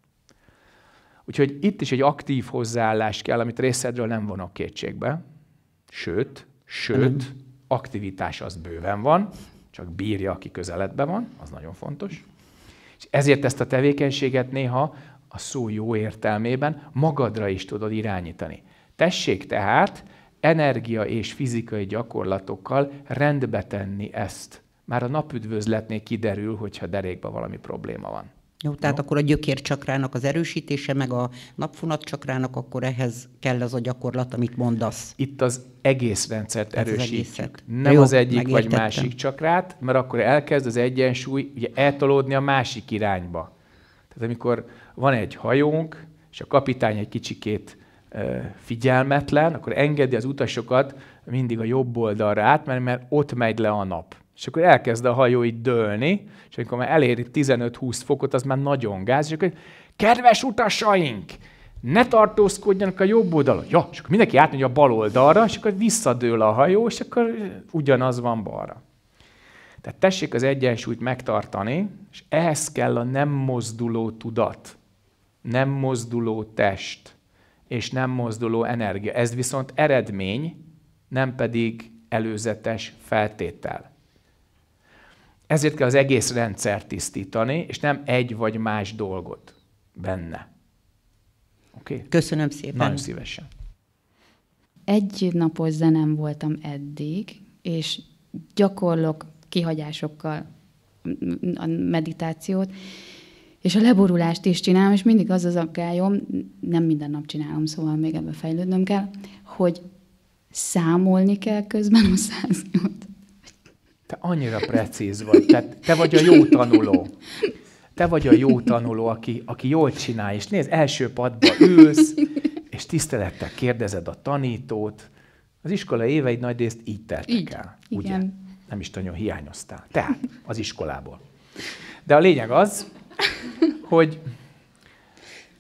Úgyhogy itt is egy aktív hozzáállás kell, amit részedről nem vonok kétségbe. Sőt, sőt, mhm. aktivitás az bőven van, csak bírja, aki közeledben van, az nagyon fontos. És ezért ezt a tevékenységet néha a szó jó értelmében magadra is tudod irányítani. Tessék tehát energia és fizikai gyakorlatokkal rendbe tenni ezt. Már a napüdvözletnél kiderül, hogyha derékben valami probléma van. Jó, tehát Jó. akkor a gyökércsakrának az erősítése, meg a napfonatcsakrának, akkor ehhez kell az a gyakorlat, amit mondasz. Itt az egész rendszert tehát erősítjük. Az Nem Jó, az egyik megértettem. vagy másik csakrát, mert akkor elkezd az egyensúly ugye eltolódni a másik irányba. Tehát amikor van egy hajónk, és a kapitány egy kicsikét figyelmetlen, akkor engedi az utasokat mindig a jobb oldalra át, mert, mert ott megy le a nap és akkor elkezd a hajó így dőlni, és amikor már eléri 15-20 fokot, az már nagyon gáz, és akkor kedves utasaink, ne tartózkodjanak a jobb oldalon. Ja, és akkor mindenki átmegy a bal oldalra, és akkor visszadől a hajó, és akkor ugyanaz van balra. Tehát tessék az egyensúlyt megtartani, és ehhez kell a nem mozduló tudat, nem mozduló test, és nem mozduló energia. Ez viszont eredmény, nem pedig előzetes feltétel. Ezért kell az egész rendszer tisztítani, és nem egy vagy más dolgot benne. Oké? Okay? Köszönöm szépen. Nagyon szívesen. Egy napos zenem voltam eddig, és gyakorlok kihagyásokkal a meditációt, és a leborulást is csinálom, és mindig az az aggályom, nem minden nap csinálom, szóval még ebben fejlődnöm kell, hogy számolni kell közben a 108 te annyira precíz vagy, te, te vagy a jó tanuló. Te vagy a jó tanuló, aki, aki jól csinál, és nézd, első padba ülsz, és tisztelettel kérdezed a tanítót. Az iskola éveid nagy részt így teltek így. el, ugye? Igen. Nem is nagyon hiányoztál. Tehát, az iskolából. De a lényeg az, hogy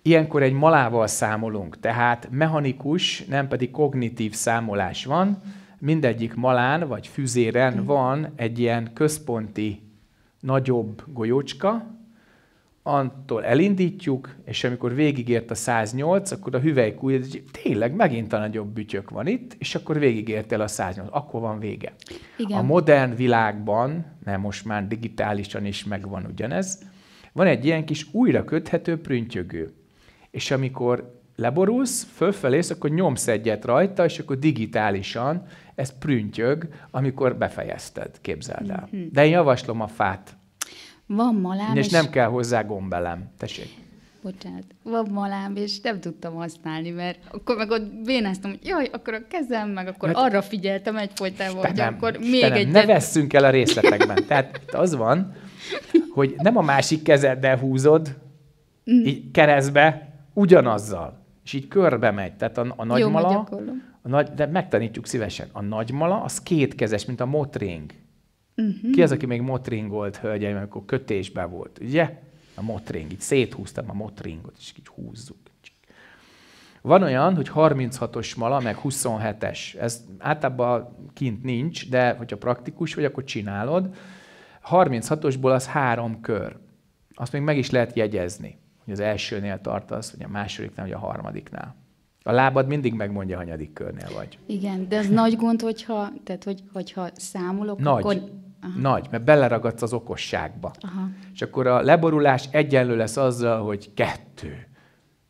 ilyenkor egy malával számolunk, tehát mechanikus, nem pedig kognitív számolás van, mindegyik malán vagy füzéren mm. van egy ilyen központi nagyobb golyócska, antól elindítjuk, és amikor végigért a 108, akkor a hüvelykúj, hogy tényleg megint a nagyobb bütyök van itt, és akkor végigért el a 108, akkor van vége. Igen. A modern világban, mert most már digitálisan is megvan ugyanez, van egy ilyen kis újra köthető prüntjögő. És amikor leborulsz, fölfelész, akkor nyomsz egyet rajta, és akkor digitálisan ez prüntjög, amikor befejezted, képzeld el. Mhm. De én javaslom a fát. Van malám, és, és nem kell hozzá gombelem. Tessék. Bocsánat, van malám, és nem tudtam használni, mert akkor meg ott bénáztam, hogy jaj, akkor a kezem, meg akkor hát, arra figyeltem egyfolytában, hogy akkor még Istenem, Ne vesszünk el a részletekben. Tehát az van, hogy nem a másik kezeddel húzod, mhm. így keresztbe, ugyanazzal és így körbe megy. Tehát a, a nagymala, a nagy, de megtanítjuk szívesen. A nagymala az kétkezes, mint a motring. Uh-huh. Ki az, aki még motringolt, hölgyeim, amikor kötésben volt, ugye? A motring, így széthúztam a motringot, és így húzzuk. Van olyan, hogy 36-os mala, meg 27-es. Ez általában kint nincs, de hogyha praktikus vagy, akkor csinálod. 36-osból az három kör. Azt még meg is lehet jegyezni hogy az elsőnél tartasz, vagy a másodiknál, vagy a harmadiknál. A lábad mindig megmondja, hanyadik körnél vagy. Igen, de ez nagy gond, hogyha, tehát, hogy, hogyha számolok, nagy, akkor... Aha. Nagy, mert beleragadsz az okosságba. Aha. És akkor a leborulás egyenlő lesz azzal, hogy kettő,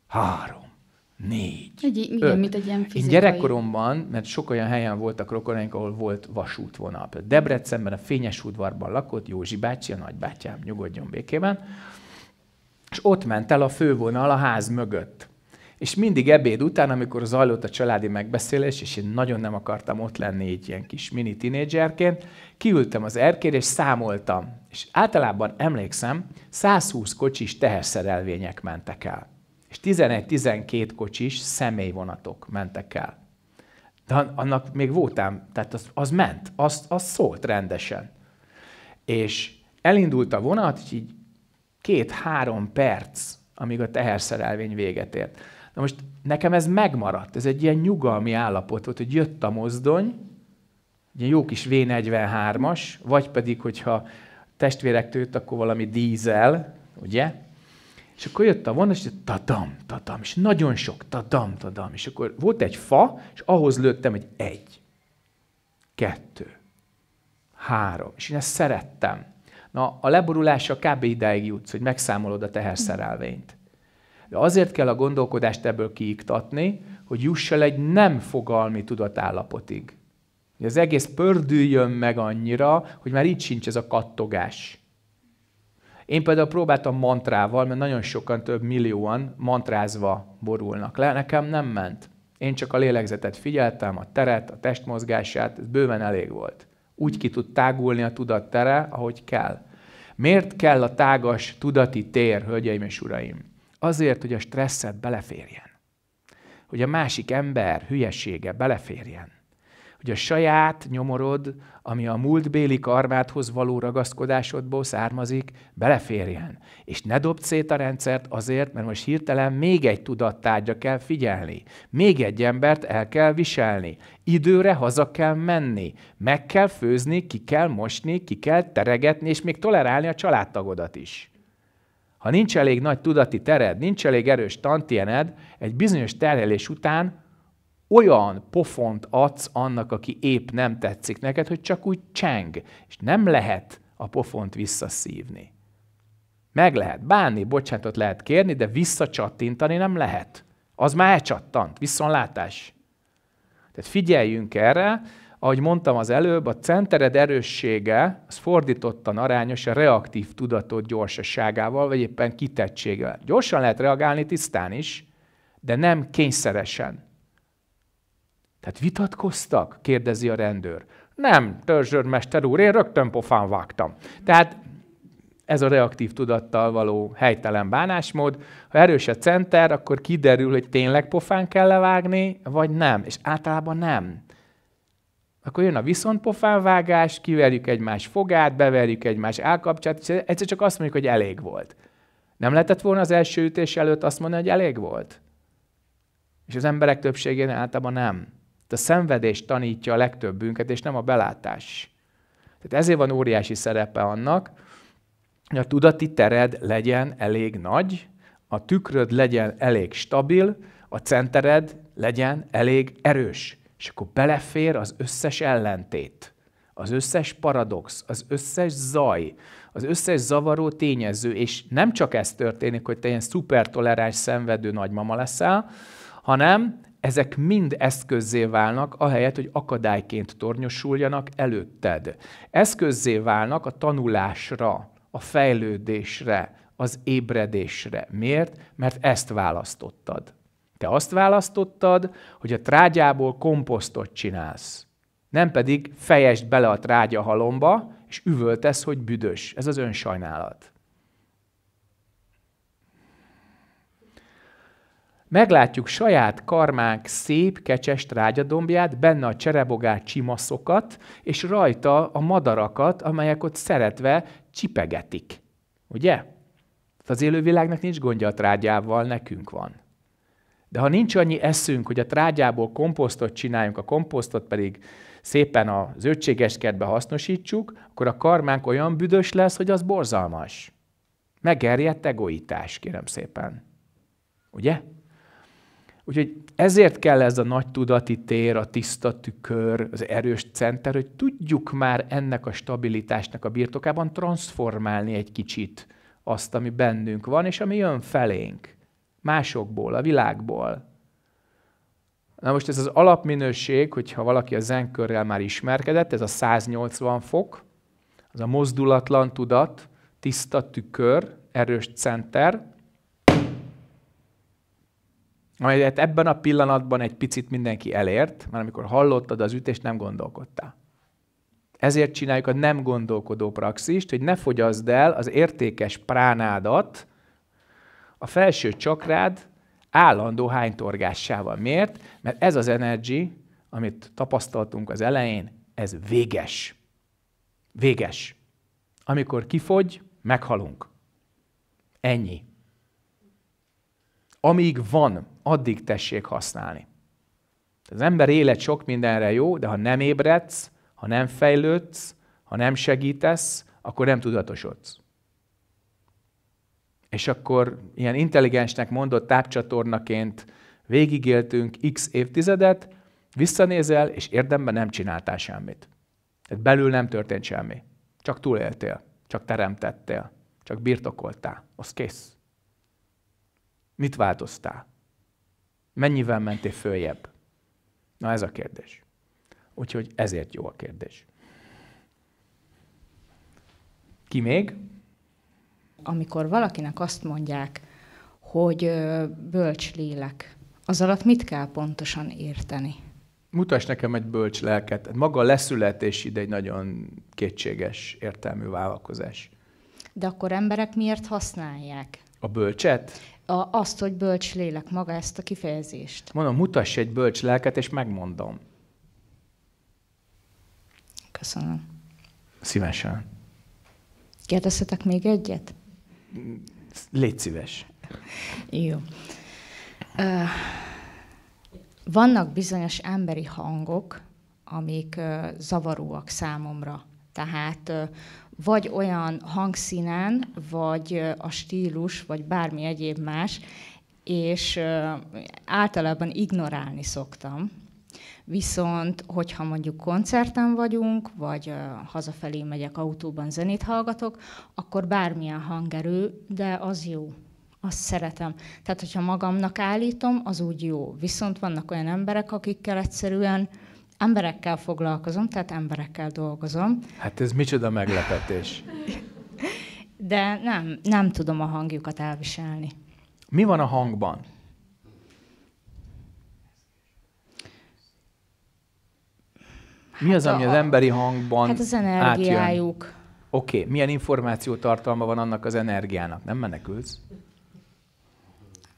három, négy, egy, Igen, mint egy ilyen fizikai... Én gyerekkoromban, mert sok olyan helyen voltak rokonaink, ahol volt vasútvonal. Debrecenben a Fényes udvarban lakott Józsi bácsi, a nagybátyám, nyugodjon békében és ott ment el a fővonal a ház mögött. És mindig ebéd után, amikor zajlott a családi megbeszélés, és én nagyon nem akartam ott lenni egy ilyen kis mini tinédzserként, kiültem az erkére, és számoltam. És általában emlékszem, 120 kocsis teherszerelvények mentek el. És 11-12 kocsis személyvonatok mentek el. De annak még voltam, tehát az, az ment, az, az szólt rendesen. És elindult a vonat, így két-három perc, amíg a teherszerelvény véget ért. Na most nekem ez megmaradt, ez egy ilyen nyugalmi állapot volt, hogy jött a mozdony, egy jó kis V43-as, vagy pedig, hogyha testvérek tőtt, akkor valami dízel, ugye? És akkor jött a vonat, és tadam, tadam, és nagyon sok tadam, tadam. És akkor volt egy fa, és ahhoz lőttem, hogy egy, kettő, három. És én ezt szerettem. Na, a leborulása kb. ideig jutsz, hogy megszámolod a teherszerelvényt. De azért kell a gondolkodást ebből kiiktatni, hogy juss el egy nem fogalmi tudatállapotig. Hogy az egész pördüljön meg annyira, hogy már így sincs ez a kattogás. Én például próbáltam mantrával, mert nagyon sokan, több millióan mantrázva borulnak le. Nekem nem ment. Én csak a lélegzetet figyeltem, a teret, a testmozgását, ez bőven elég volt úgy ki tud tágulni a tudattere, ahogy kell. Miért kell a tágas tudati tér, hölgyeim és uraim? Azért, hogy a stresszed beleférjen. Hogy a másik ember hülyesége beleférjen hogy a saját nyomorod, ami a múltbéli karmádhoz való ragaszkodásodból származik, beleférjen. És ne dobd szét a rendszert azért, mert most hirtelen még egy tudattárgya kell figyelni, még egy embert el kell viselni, időre haza kell menni, meg kell főzni, ki kell mosni, ki kell teregetni, és még tolerálni a családtagodat is. Ha nincs elég nagy tudati tered, nincs elég erős tantiened, egy bizonyos terhelés után olyan pofont adsz annak, aki épp nem tetszik neked, hogy csak úgy cseng, és nem lehet a pofont visszaszívni. Meg lehet bánni, bocsánatot lehet kérni, de visszacsattintani nem lehet. Az már elcsattant, viszontlátás. Tehát figyeljünk erre, ahogy mondtam az előbb, a centered erőssége az fordítottan arányos a reaktív tudatod gyorsaságával, vagy éppen kitettséggel. Gyorsan lehet reagálni tisztán is, de nem kényszeresen. Tehát vitatkoztak? kérdezi a rendőr. Nem, törzsőrmester úr, én rögtön pofán vágtam. Tehát ez a reaktív tudattal való helytelen bánásmód. Ha erős a center, akkor kiderül, hogy tényleg pofán kell levágni, vagy nem. És általában nem. Akkor jön a pofánvágás, kiverjük egymás fogát, beverjük egymás állkapcsát, és egyszer csak azt mondjuk, hogy elég volt. Nem lehetett volna az első ütés előtt azt mondani, hogy elég volt? És az emberek többségén általában nem a szenvedés tanítja a legtöbbünket, és nem a belátás. Tehát ezért van óriási szerepe annak, hogy a tudati tered legyen elég nagy, a tükröd legyen elég stabil, a centered legyen elég erős. És akkor belefér az összes ellentét, az összes paradox, az összes zaj, az összes zavaró tényező, és nem csak ez történik, hogy te ilyen szupertoleráns szenvedő nagymama leszel, hanem ezek mind eszközzé válnak, ahelyett, hogy akadályként tornyosuljanak előtted. Eszközzé válnak a tanulásra, a fejlődésre, az ébredésre. Miért? Mert ezt választottad. Te azt választottad, hogy a trágyából komposztot csinálsz. Nem pedig fejest bele a trágya halomba, és üvöltesz, hogy büdös. Ez az önsajnálat. Meglátjuk saját karmánk szép, kecses trágyadombját, benne a cserebogár csimaszokat, és rajta a madarakat, amelyek ott szeretve csipegetik. Ugye? az élővilágnak nincs gondja a trágyával, nekünk van. De ha nincs annyi eszünk, hogy a trágyából komposztot csináljunk, a komposztot pedig szépen az ötséges kertbe hasznosítsuk, akkor a karmánk olyan büdös lesz, hogy az borzalmas. Megerjedt egoitás, kérem szépen. Ugye? Úgyhogy ezért kell ez a nagy tudati tér, a tiszta tükör, az erős center, hogy tudjuk már ennek a stabilitásnak a birtokában transformálni egy kicsit azt, ami bennünk van, és ami jön felénk, másokból, a világból. Na most ez az alapminőség, hogyha valaki a zenkörrel már ismerkedett, ez a 180 fok, az a mozdulatlan tudat, tiszta tükör, erős center, amelyet ebben a pillanatban egy picit mindenki elért, mert amikor hallottad az ütést, nem gondolkodtál. Ezért csináljuk a nem gondolkodó praxist, hogy ne fogyaszd el az értékes pránádat, a felső csakrád állandó hánytorgásával. Miért? Mert ez az energy, amit tapasztaltunk az elején, ez véges. Véges. Amikor kifogy, meghalunk. Ennyi. Amíg van, addig tessék használni. Az ember élet sok mindenre jó, de ha nem ébredsz, ha nem fejlődsz, ha nem segítesz, akkor nem tudatosodsz. És akkor ilyen intelligensnek mondott tápcsatornaként végigéltünk x évtizedet, visszanézel, és érdemben nem csináltál semmit. Tehát belül nem történt semmi. Csak túléltél, csak teremtettél, csak birtokoltál. Az kész. Mit változtál? Mennyivel mentél följebb? Na ez a kérdés. Úgyhogy ezért jó a kérdés. Ki még? Amikor valakinek azt mondják, hogy bölcs lélek, az alatt mit kell pontosan érteni? Mutasd nekem egy bölcs lelket. Maga a leszületés ide egy nagyon kétséges értelmű vállalkozás. De akkor emberek miért használják? A bölcset? a, azt, hogy bölcs lélek maga ezt a kifejezést. Mondom, mutass egy bölcs lelket, és megmondom. Köszönöm. Szívesen. Kérdezhetek még egyet? Légy szíves. Jó. Uh, vannak bizonyos emberi hangok, amik uh, zavaróak számomra. Tehát uh, vagy olyan hangszínen, vagy a stílus, vagy bármi egyéb más, és általában ignorálni szoktam. Viszont, hogyha mondjuk koncerten vagyunk, vagy hazafelé megyek autóban zenét hallgatok, akkor bármilyen hangerő, de az jó. Azt szeretem. Tehát, hogyha magamnak állítom, az úgy jó. Viszont vannak olyan emberek, akikkel egyszerűen Emberekkel foglalkozom, tehát emberekkel dolgozom. Hát ez micsoda meglepetés. De nem, nem tudom a hangjukat elviselni. Mi van a hangban? Mi hát az, ami az emberi hangban Hát az energiájuk. Oké, okay. milyen információ tartalma van annak az energiának? Nem menekülsz?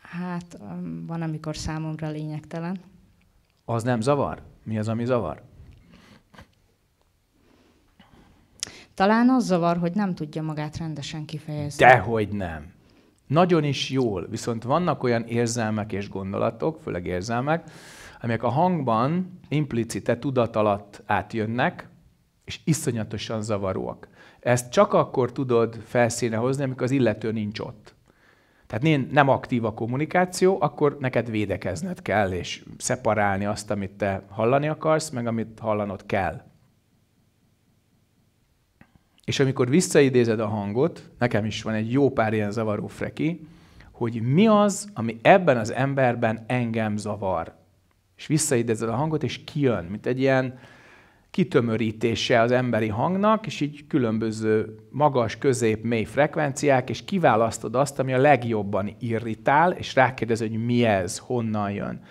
Hát um, van, amikor számomra lényegtelen. Az nem zavar? Mi az, ami zavar? Talán az zavar, hogy nem tudja magát rendesen kifejezni. Dehogy nem. Nagyon is jól, viszont vannak olyan érzelmek és gondolatok, főleg érzelmek, amelyek a hangban implicite tudat alatt átjönnek, és iszonyatosan zavaróak. Ezt csak akkor tudod felszíne hozni, amikor az illető nincs ott. Tehát nem aktív a kommunikáció, akkor neked védekezned kell, és szeparálni azt, amit te hallani akarsz, meg amit hallanod kell. És amikor visszaidézed a hangot, nekem is van egy jó pár ilyen zavaró freki, hogy mi az, ami ebben az emberben engem zavar. És visszaidézed a hangot, és kijön, mint egy ilyen, kitömörítése az emberi hangnak, és így különböző magas, közép, mély frekvenciák, és kiválasztod azt, ami a legjobban irritál, és rákérdezed, hogy mi ez, honnan jön.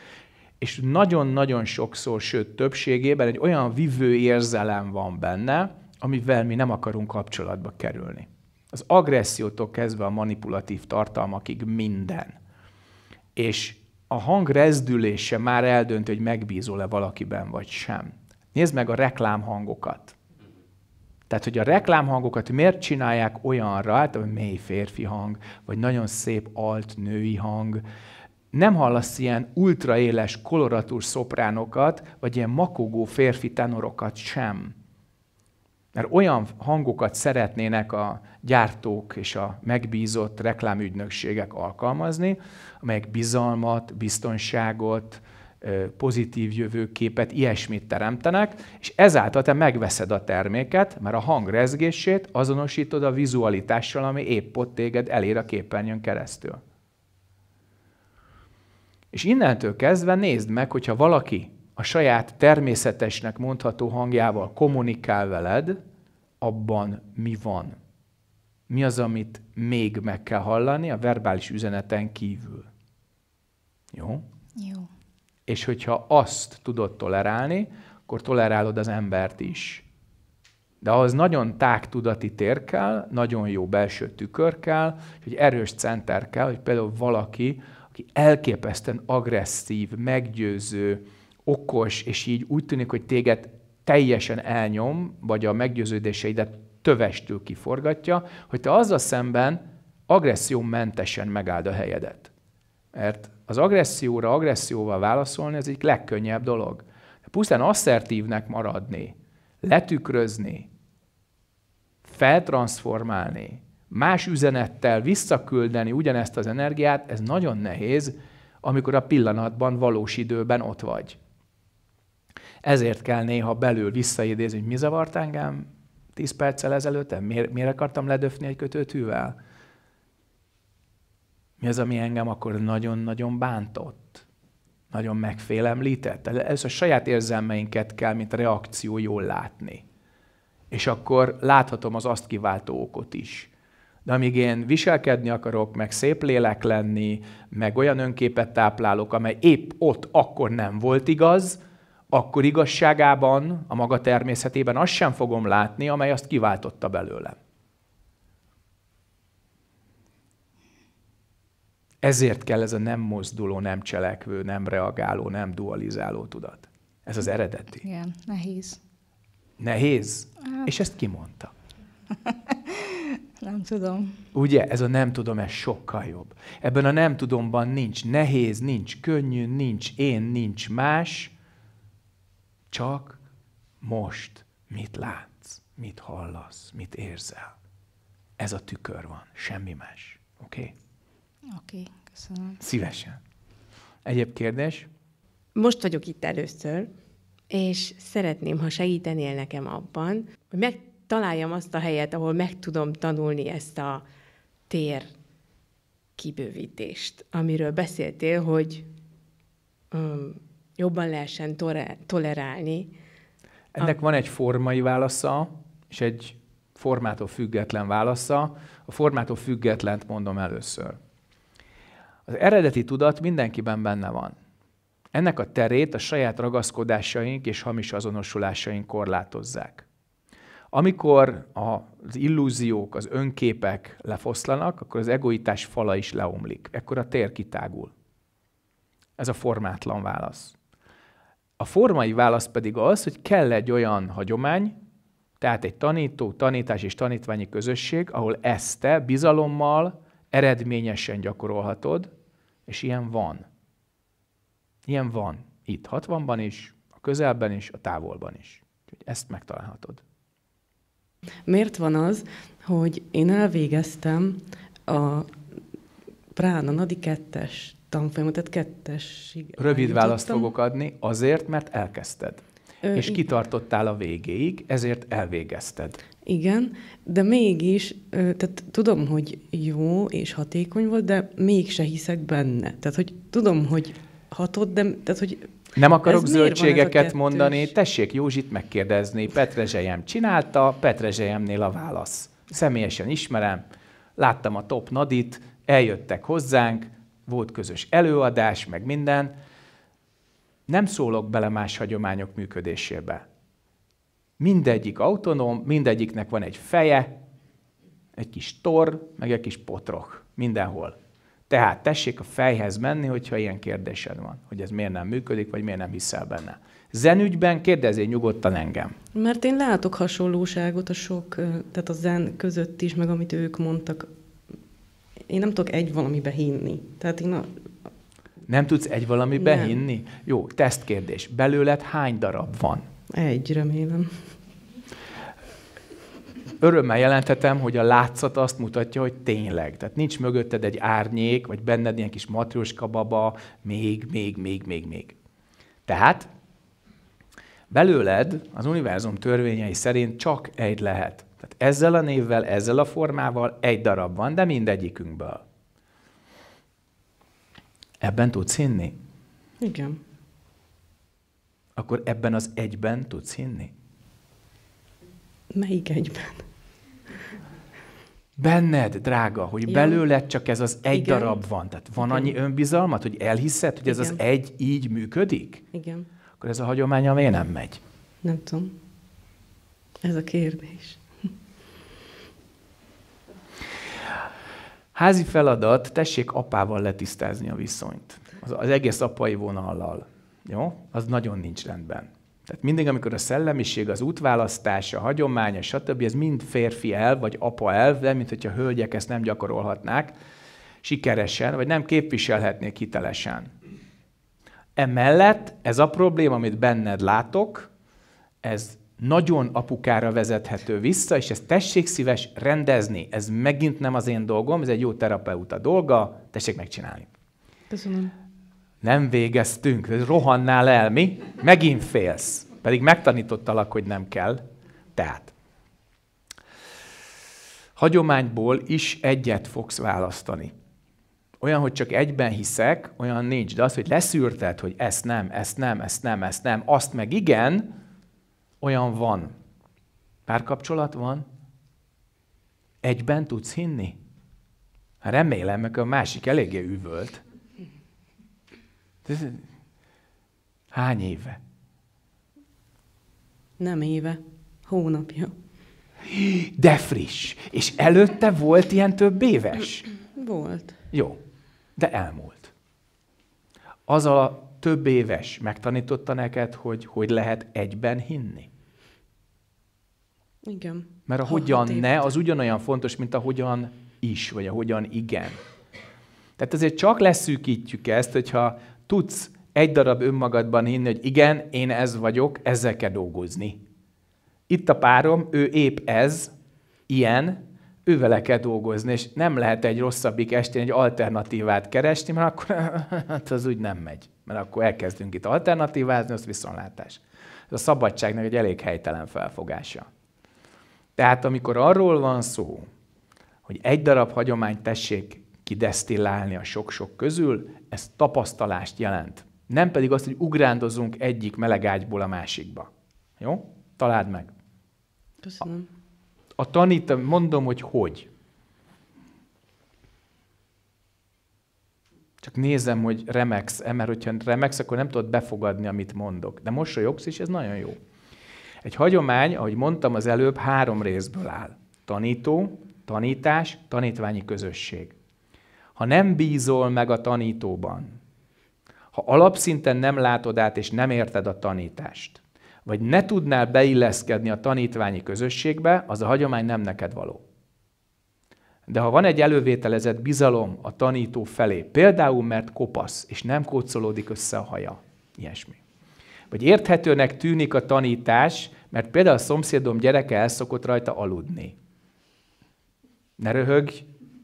És nagyon-nagyon sokszor, sőt többségében egy olyan vivő érzelem van benne, amivel mi nem akarunk kapcsolatba kerülni. Az agressziótól kezdve a manipulatív tartalmakig minden. És a hang rezdülése már eldönt, hogy megbízol-e valakiben vagy sem. Nézd meg a reklámhangokat. Tehát, hogy a reklámhangokat miért csinálják olyanra, hát, hogy mély férfi hang, vagy nagyon szép alt női hang. Nem hallasz ilyen ultraéles, koloratúr szopránokat, vagy ilyen makogó férfi tenorokat sem. Mert olyan hangokat szeretnének a gyártók és a megbízott reklámügynökségek alkalmazni, amelyek bizalmat, biztonságot, pozitív jövőképet, ilyesmit teremtenek, és ezáltal te megveszed a terméket, mert a hang rezgését azonosítod a vizualitással, ami épp ott téged elér a képernyőn keresztül. És innentől kezdve nézd meg, hogyha valaki a saját természetesnek mondható hangjával kommunikál veled, abban mi van. Mi az, amit még meg kell hallani a verbális üzeneten kívül. Jó? Jó. És hogyha azt tudod tolerálni, akkor tolerálod az embert is. De ahhoz nagyon tág tudati tér kell, nagyon jó belső tükör kell, hogy erős center kell, hogy például valaki, aki elképesztően agresszív, meggyőző, okos, és így úgy tűnik, hogy téged teljesen elnyom, vagy a meggyőződéseidet tövestül kiforgatja, hogy te azzal szemben agressziómentesen megáld a helyedet. Mert az agresszióra agresszióval válaszolni az egyik legkönnyebb dolog. Pusztán asszertívnek maradni, letükrözni, feltransformálni, más üzenettel visszaküldeni ugyanezt az energiát, ez nagyon nehéz, amikor a pillanatban, valós időben ott vagy. Ezért kell néha belül visszaidézni, hogy mi zavart engem 10 perccel ezelőtt, miért, miért akartam ledöfni egy kötőtűvel mi az, ami engem akkor nagyon-nagyon bántott? Nagyon megfélemlített? Ez a saját érzelmeinket kell, mint reakció jól látni. És akkor láthatom az azt kiváltó okot is. De amíg én viselkedni akarok, meg szép lélek lenni, meg olyan önképet táplálok, amely épp ott akkor nem volt igaz, akkor igazságában, a maga természetében azt sem fogom látni, amely azt kiváltotta belőlem. Ezért kell ez a nem mozduló, nem cselekvő, nem reagáló, nem dualizáló tudat. Ez az eredeti. Igen, nehéz. Nehéz? Hát... És ezt kimondta? nem tudom. Ugye, ez a nem tudom, ez sokkal jobb. Ebben a nem tudomban nincs nehéz, nincs könnyű, nincs én, nincs más, csak most mit látsz, mit hallasz, mit érzel. Ez a tükör van, semmi más. Oké? Okay? Oké, okay, köszönöm. Szívesen. Egyéb kérdés? Most vagyok itt először, és szeretném, ha segítenél nekem abban, hogy megtaláljam azt a helyet, ahol meg tudom tanulni ezt a tér kibővítést, amiről beszéltél, hogy um, jobban lehessen tolerálni. Ennek a... van egy formai válasza, és egy formától független válasza. A formától függetlent mondom először. Az eredeti tudat mindenkiben benne van. Ennek a terét a saját ragaszkodásaink és hamis azonosulásaink korlátozzák. Amikor az illúziók, az önképek lefoszlanak, akkor az egoitás fala is leomlik. Ekkor a tér kitágul. Ez a formátlan válasz. A formai válasz pedig az, hogy kell egy olyan hagyomány, tehát egy tanító, tanítás és tanítványi közösség, ahol ezt te bizalommal eredményesen gyakorolhatod, és ilyen van. Ilyen van. Itt 60-ban is, a közelben is, a távolban is. Úgyhogy ezt megtalálhatod. Miért van az, hogy én elvégeztem a Prána Nadi kettes tanfolyamot, tehát kettesig. Rövid választ fogok adni, azért, mert elkezdted. Ö, és kitartottál a végéig, ezért elvégezted. Igen, de mégis, tehát tudom, hogy jó és hatékony volt, de mégse hiszek benne. Tehát, hogy tudom, hogy hatott, de tehát, hogy nem akarok ez zöldségeket mondani, tessék Józsit megkérdezni, Petrezselyem csinálta, Petrezselyemnél a válasz. Személyesen ismerem, láttam a Top Nadit, eljöttek hozzánk, volt közös előadás, meg minden. Nem szólok bele más hagyományok működésébe. Mindegyik autonóm, mindegyiknek van egy feje, egy kis tor, meg egy kis potrok. Mindenhol. Tehát tessék a fejhez menni, hogyha ilyen kérdésed van, hogy ez miért nem működik, vagy miért nem hiszel benne. Zenügyben kérdezzél nyugodtan engem. Mert én látok hasonlóságot a sok, tehát a zen között is, meg amit ők mondtak. Én nem tudok egy valamibe hinni. Tehát én a... Nem tudsz egy valamibe nem. hinni? Jó, tesztkérdés. Belőled hány darab van? Egy, remélem örömmel jelenthetem, hogy a látszat azt mutatja, hogy tényleg. Tehát nincs mögötted egy árnyék, vagy benned ilyen kis matrioska baba, még, még, még, még, még. Tehát belőled az univerzum törvényei szerint csak egy lehet. Tehát ezzel a névvel, ezzel a formával egy darab van, de mindegyikünkből. Ebben tudsz hinni? Igen. Akkor ebben az egyben tudsz hinni? Melyik egyben? Benned, drága, hogy Jó. belőled csak ez az egy Igen. darab van. Tehát van Igen. annyi önbizalmat, hogy elhiszed, hogy Igen. ez az egy így működik? Igen. Akkor ez a hagyomány, amely nem megy. Nem tudom. Ez a kérdés. Házi feladat, tessék apával letisztázni a viszonyt. Az, az egész apai vonallal. Jó? Az nagyon nincs rendben. Tehát mindig, amikor a szellemiség, az útválasztás, a hagyománya, stb., ez mind férfi elv, vagy apa elv, de mint hogyha hölgyek ezt nem gyakorolhatnák sikeresen, vagy nem képviselhetnék hitelesen. Emellett ez a probléma, amit benned látok, ez nagyon apukára vezethető vissza, és ezt tessék szíves rendezni. Ez megint nem az én dolgom, ez egy jó terapeuta dolga, tessék megcsinálni. Köszönöm. Nem végeztünk, rohannál el, mi? Megint félsz. Pedig megtanítottalak, hogy nem kell. Tehát, hagyományból is egyet fogsz választani. Olyan, hogy csak egyben hiszek, olyan nincs. De az, hogy leszűrted, hogy ezt nem, ezt nem, ezt nem, ezt nem, azt meg igen, olyan van. Párkapcsolat van? Egyben tudsz hinni? Remélem, mert a másik eléggé üvölt. Ez hány éve? Nem éve, hónapja. De friss. És előtte volt ilyen több éves? Volt. Jó, de elmúlt. Az a több éves megtanította neked, hogy hogy lehet egyben hinni? Igen. Mert a hogyan ne, az ugyanolyan fontos, mint a hogyan is, vagy a hogyan igen. Tehát azért csak leszűkítjük ezt, hogyha tudsz egy darab önmagadban hinni, hogy igen, én ez vagyok, ezzel kell dolgozni. Itt a párom, ő épp ez, ilyen, ő vele kell dolgozni, és nem lehet egy rosszabbik estén egy alternatívát keresni, mert akkor hát az úgy nem megy. Mert akkor elkezdünk itt alternatívázni, az viszontlátás. Ez a szabadságnak egy elég helytelen felfogása. Tehát amikor arról van szó, hogy egy darab hagyományt tessék kidesztillálni a sok-sok közül, ez tapasztalást jelent. Nem pedig azt, hogy ugrándozunk egyik melegágyból a másikba. Jó? Találd meg. Köszönöm. A, a tanítom, mondom, hogy hogy. Csak nézem, hogy remeksz e mert hogyha remeksz, akkor nem tudod befogadni, amit mondok. De mosolyogsz, és ez nagyon jó. Egy hagyomány, ahogy mondtam az előbb, három részből áll. Tanító, tanítás, tanítványi közösség ha nem bízol meg a tanítóban, ha alapszinten nem látod át és nem érted a tanítást, vagy ne tudnál beilleszkedni a tanítványi közösségbe, az a hagyomány nem neked való. De ha van egy elővételezett bizalom a tanító felé, például mert kopasz, és nem kócolódik össze a haja, ilyesmi. Vagy érthetőnek tűnik a tanítás, mert például a szomszédom gyereke el szokott rajta aludni. Ne röhögj,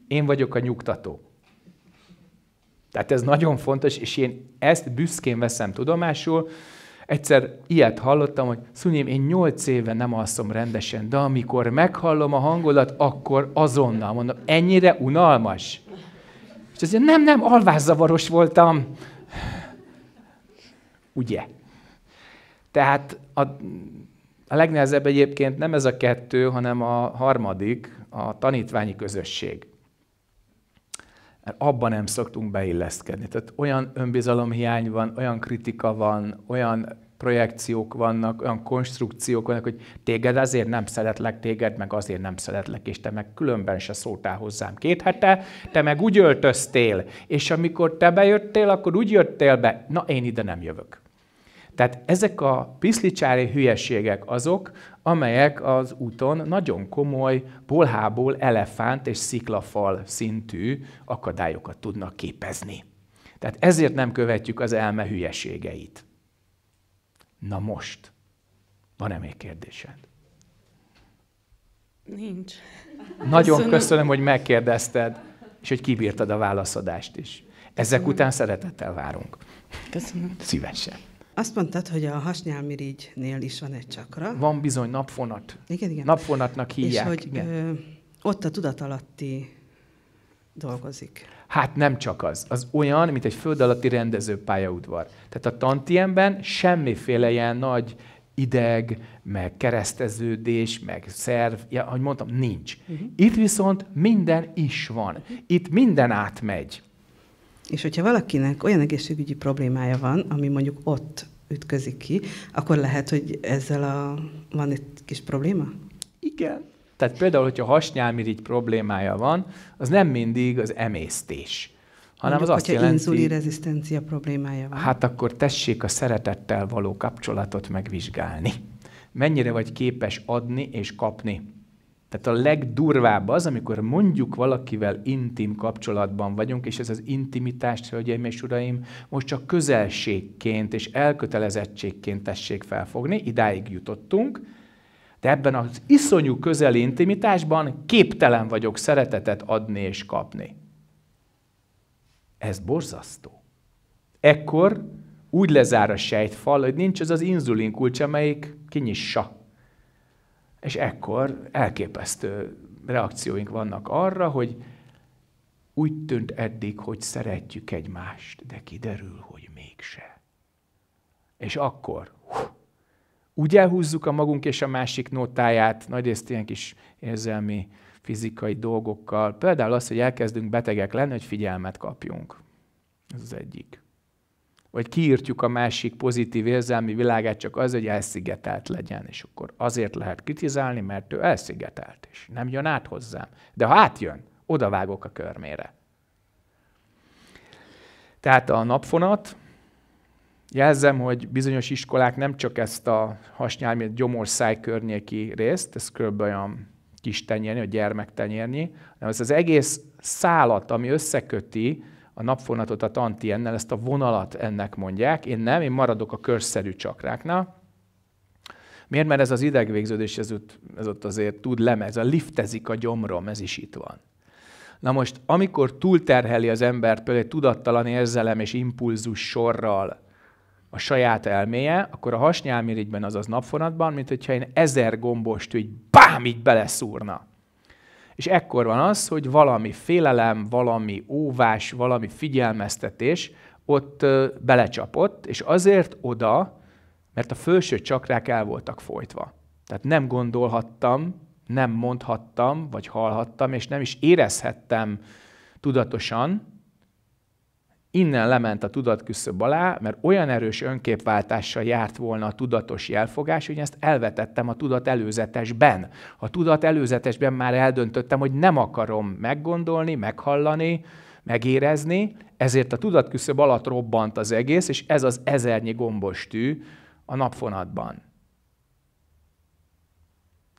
én vagyok a nyugtató. Tehát ez nagyon fontos, és én ezt büszkén veszem tudomásul. Egyszer ilyet hallottam, hogy szunyém, én nyolc éve nem alszom rendesen, de amikor meghallom a hangodat, akkor azonnal mondom, ennyire unalmas. És azért nem, nem, alvászavaros voltam. Ugye? Tehát a, a legnehezebb egyébként nem ez a kettő, hanem a harmadik, a tanítványi közösség mert abban nem szoktunk beilleszkedni. Tehát olyan önbizalomhiány van, olyan kritika van, olyan projekciók vannak, olyan konstrukciók vannak, hogy téged azért nem szeretlek, téged meg azért nem szeretlek, és te meg különben se szóltál hozzám két hete, te meg úgy öltöztél, és amikor te bejöttél, akkor úgy jöttél be, na én ide nem jövök. Tehát ezek a piszlicsári hülyeségek azok, amelyek az úton nagyon komoly bolhából, elefánt és sziklafal szintű akadályokat tudnak képezni. Tehát ezért nem követjük az elme hülyeségeit. Na most, van-e még kérdésed? Nincs. Nagyon köszönöm, köszönöm hogy megkérdezted, és hogy kibírtad a válaszadást is. Ezek köszönöm. után szeretettel várunk. Köszönöm. Szívesen. Azt mondtad, hogy a hasnyálmirigynél is van egy csakra. Van bizony napfonat. Igen, igen. Napfonatnak hívják. És hogy igen. Ö, ott a tudatalatti dolgozik. Hát nem csak az. Az olyan, mint egy föld alatti rendező pályaudvar. Tehát a tantiemben semmiféle ilyen nagy ideg, meg kereszteződés, meg szerv, ja, ahogy mondtam, nincs. Uh-huh. Itt viszont minden is van. Uh-huh. Itt minden átmegy. És hogyha valakinek olyan egészségügyi problémája van, ami mondjuk ott ütközik ki, akkor lehet, hogy ezzel a, van egy kis probléma? Igen. Tehát például, hogyha hasnyálmirigy problémája van, az nem mindig az emésztés, hanem Mondjuk, az azt jelenti... inzulinrezisztencia problémája van. Hát akkor tessék a szeretettel való kapcsolatot megvizsgálni. Mennyire vagy képes adni és kapni tehát a legdurvább az, amikor mondjuk valakivel intim kapcsolatban vagyunk, és ez az intimitást, hölgyeim és uraim, most csak közelségként és elkötelezettségként tessék felfogni, idáig jutottunk, de ebben az iszonyú közeli intimitásban képtelen vagyok szeretetet adni és kapni. Ez borzasztó. Ekkor úgy lezár a sejtfal, hogy nincs az az inzulin kulcs, amelyik kinyissa és ekkor elképesztő reakcióink vannak arra, hogy úgy tűnt eddig, hogy szeretjük egymást, de kiderül, hogy mégse. És akkor hú, úgy elhúzzuk a magunk és a másik notáját, nagyrészt ilyen kis érzelmi, fizikai dolgokkal. Például az, hogy elkezdünk betegek lenni, hogy figyelmet kapjunk. Ez az egyik. Vagy kiírtjuk a másik pozitív érzelmi világát csak az, hogy elszigetelt legyen, és akkor azért lehet kritizálni, mert ő elszigetelt, és nem jön át hozzám. De ha átjön, odavágok a körmére. Tehát a napfonat, Jelzem, hogy bizonyos iskolák nem csak ezt a hasnyálmi gyomorszáj környéki részt, ez kb. olyan kis tenyérnyi, vagy tenyérnyi, hanem ez az egész szálat, ami összeköti a napfonatot a tantiennel, ezt a vonalat ennek mondják, én nem, én maradok a körszerű csakráknál. Miért? Mert ez az idegvégződés, ez ott, ez ott azért tud lemez, ez a liftezik a gyomrom, ez is itt van. Na most, amikor túlterheli az embert például egy tudattalan érzelem és impulzus sorral a saját elméje, akkor a hasnyálmirigyben, azaz napfonatban, mint hogyha én ezer gombost hogy bám, így beleszúrna. És ekkor van az, hogy valami félelem, valami óvás, valami figyelmeztetés ott belecsapott, és azért oda, mert a felső csakrák el voltak folytva. Tehát nem gondolhattam, nem mondhattam, vagy hallhattam, és nem is érezhettem tudatosan, Innen lement a tudatküszöb alá, mert olyan erős önképváltással járt volna a tudatos jelfogás, hogy ezt elvetettem a tudat előzetesben. A tudat előzetesben már eldöntöttem, hogy nem akarom meggondolni, meghallani, megérezni, ezért a tudatküszöb alatt robbant az egész, és ez az ezernyi gombos tű a napfonatban.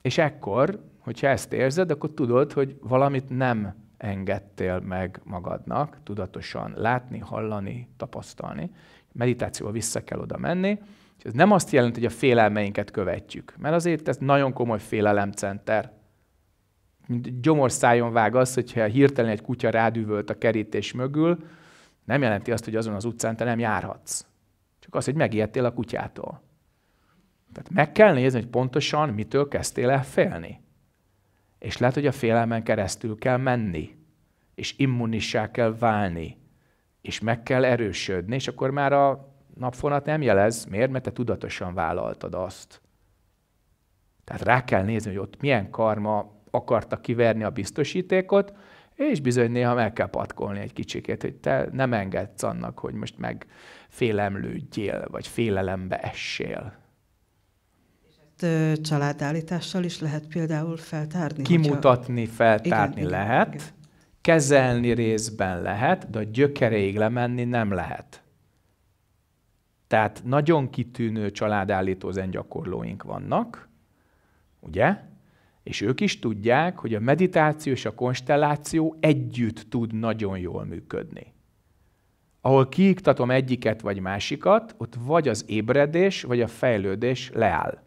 És ekkor, hogyha ezt érzed, akkor tudod, hogy valamit nem engedtél meg magadnak tudatosan látni, hallani, tapasztalni. Meditációval vissza kell oda menni, és ez nem azt jelenti, hogy a félelmeinket követjük, mert azért ez nagyon komoly félelemcenter. Mint gyomorszájon vág az, hogyha hirtelen egy kutya rádüvölt a kerítés mögül, nem jelenti azt, hogy azon az utcán te nem járhatsz. Csak az, hogy megijedtél a kutyától. Tehát meg kell nézni, hogy pontosan mitől kezdtél el félni. És lehet, hogy a félelmen keresztül kell menni, és immunissá kell válni, és meg kell erősödni, és akkor már a napfonat nem jelez. Miért? Mert te tudatosan vállaltad azt. Tehát rá kell nézni, hogy ott milyen karma akarta kiverni a biztosítékot, és bizony néha meg kell patkolni egy kicsikét, hogy te nem engedsz annak, hogy most meg félemlődjél, vagy félelembe essél családállítással is lehet például feltárni. Kimutatni, hogyha... feltárni igen, lehet, igen, igen. kezelni részben lehet, de a gyökereig lemenni nem lehet. Tehát nagyon kitűnő családállító zengyakorlóink vannak, ugye? És ők is tudják, hogy a meditáció és a konstelláció együtt tud nagyon jól működni. Ahol kiiktatom egyiket vagy másikat, ott vagy az ébredés, vagy a fejlődés leáll.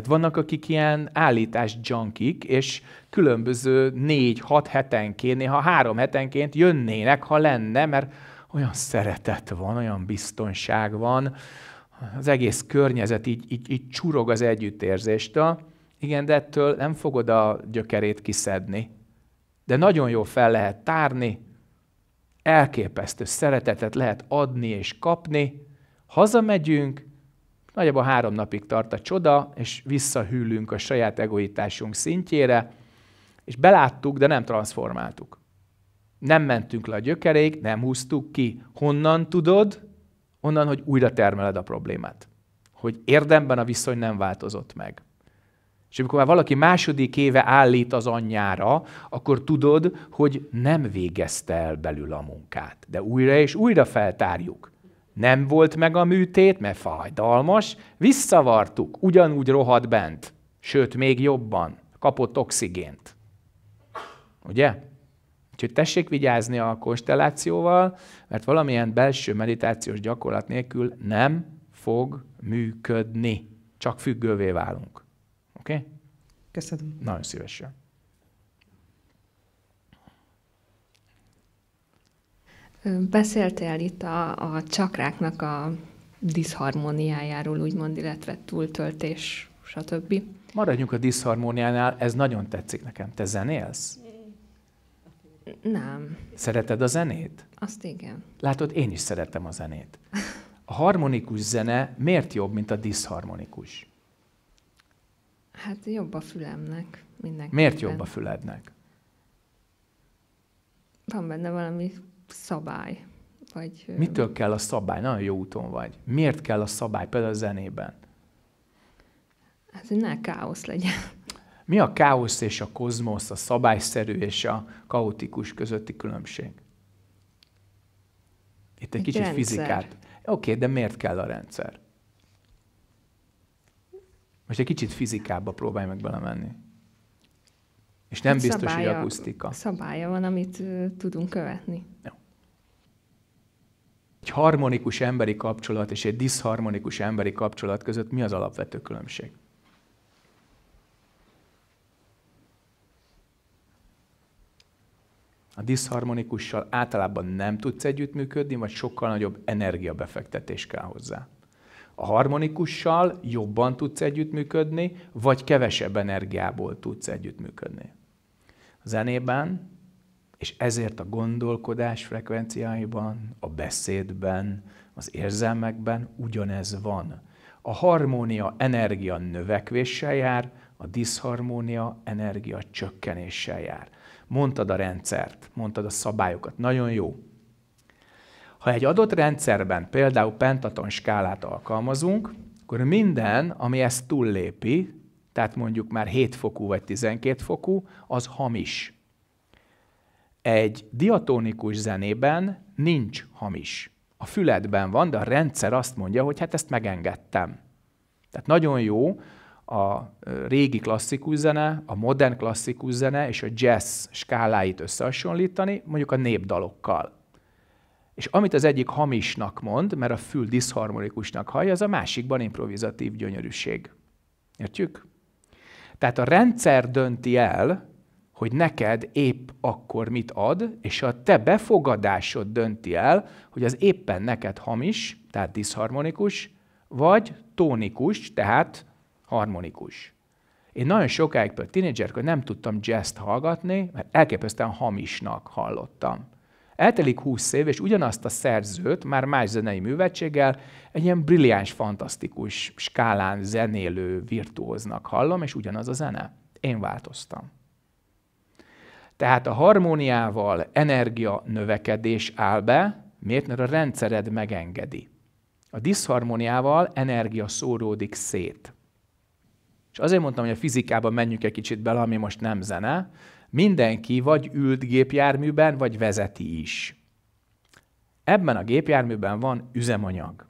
Tehát vannak, akik ilyen állítás junkik, és különböző négy, hat hetenként, néha három hetenként jönnének, ha lenne, mert olyan szeretet van, olyan biztonság van, az egész környezet így, így, így csurog az együttérzéstől. Igen, de ettől nem fogod a gyökerét kiszedni. De nagyon jól fel lehet tárni, elképesztő szeretetet lehet adni és kapni. Hazamegyünk, Nagyjából három napig tart a csoda, és visszahűlünk a saját egoitásunk szintjére, és beláttuk, de nem transformáltuk. Nem mentünk le a gyökerék, nem húztuk ki. Honnan tudod? Onnan, hogy újra termeled a problémát. Hogy érdemben a viszony nem változott meg. És amikor már valaki második éve állít az anyjára, akkor tudod, hogy nem végezte el belül a munkát. De újra és újra feltárjuk nem volt meg a műtét, mert fájdalmas, visszavartuk, ugyanúgy rohadt bent, sőt, még jobban, kapott oxigént. Ugye? Úgyhogy tessék vigyázni a konstellációval, mert valamilyen belső meditációs gyakorlat nélkül nem fog működni. Csak függővé válunk. Oké? Okay? Köszönöm. Nagyon szívesen. Beszéltél itt a, a csakráknak a diszharmóniájáról, úgymond, illetve túltöltés, stb. Maradjunk a diszharmóniánál, ez nagyon tetszik nekem. Te zenélsz? Nem. Szereted a zenét? Azt igen. Látod, én is szeretem a zenét. A harmonikus zene miért jobb, mint a diszharmonikus? Hát jobb a fülemnek mindenképpen. Miért jobb a fülednek? Van benne valami szabály? Vagy, Mitől kell a szabály? Nagyon jó úton vagy. Miért kell a szabály például a zenében? Hát, hogy ne káosz legyen. Mi a káosz és a kozmosz, a szabályszerű és a kaotikus közötti különbség? Itt egy, egy kicsit rendszer. fizikát. Oké, okay, de miért kell a rendszer? Most egy kicsit fizikába próbálj meg belemenni. És nem hát biztos, szabálya, hogy akusztika. Szabálya van, amit uh, tudunk követni. Egy harmonikus emberi kapcsolat és egy diszharmonikus emberi kapcsolat között mi az alapvető különbség? A diszharmonikussal általában nem tudsz együttműködni, vagy sokkal nagyobb energiabefektetés kell hozzá. A harmonikussal jobban tudsz együttműködni, vagy kevesebb energiából tudsz együttműködni. A zenében és ezért a gondolkodás frekvenciáiban, a beszédben, az érzelmekben ugyanez van. A harmónia energia növekvéssel jár, a diszharmónia energia csökkenéssel jár. Mondtad a rendszert, mondtad a szabályokat, nagyon jó. Ha egy adott rendszerben például pentaton skálát alkalmazunk, akkor minden, ami ezt túllépi, tehát mondjuk már 7 fokú vagy 12 fokú, az hamis egy diatonikus zenében nincs hamis. A füledben van, de a rendszer azt mondja, hogy hát ezt megengedtem. Tehát nagyon jó a régi klasszikus zene, a modern klasszikus zene és a jazz skáláit összehasonlítani, mondjuk a népdalokkal. És amit az egyik hamisnak mond, mert a fül diszharmonikusnak hallja, az a másikban improvizatív gyönyörűség. Értjük? Tehát a rendszer dönti el, hogy neked épp akkor mit ad, és a te befogadásod dönti el, hogy az éppen neked hamis, tehát diszharmonikus, vagy tónikus, tehát harmonikus. Én nagyon sokáig például tínédzserkor nem tudtam jazzt hallgatni, mert elképesztően hamisnak hallottam. Eltelik 20 év, és ugyanazt a szerzőt, már más zenei művetséggel, egy ilyen brilliáns, fantasztikus skálán zenélő virtuóznak hallom, és ugyanaz a zene. Én változtam. Tehát a harmóniával energia növekedés áll be, miért? Mert a rendszered megengedi. A diszharmóniával energia szóródik szét. És azért mondtam, hogy a fizikában menjünk egy kicsit bele, ami most nem zene. Mindenki vagy ült gépjárműben, vagy vezeti is. Ebben a gépjárműben van üzemanyag.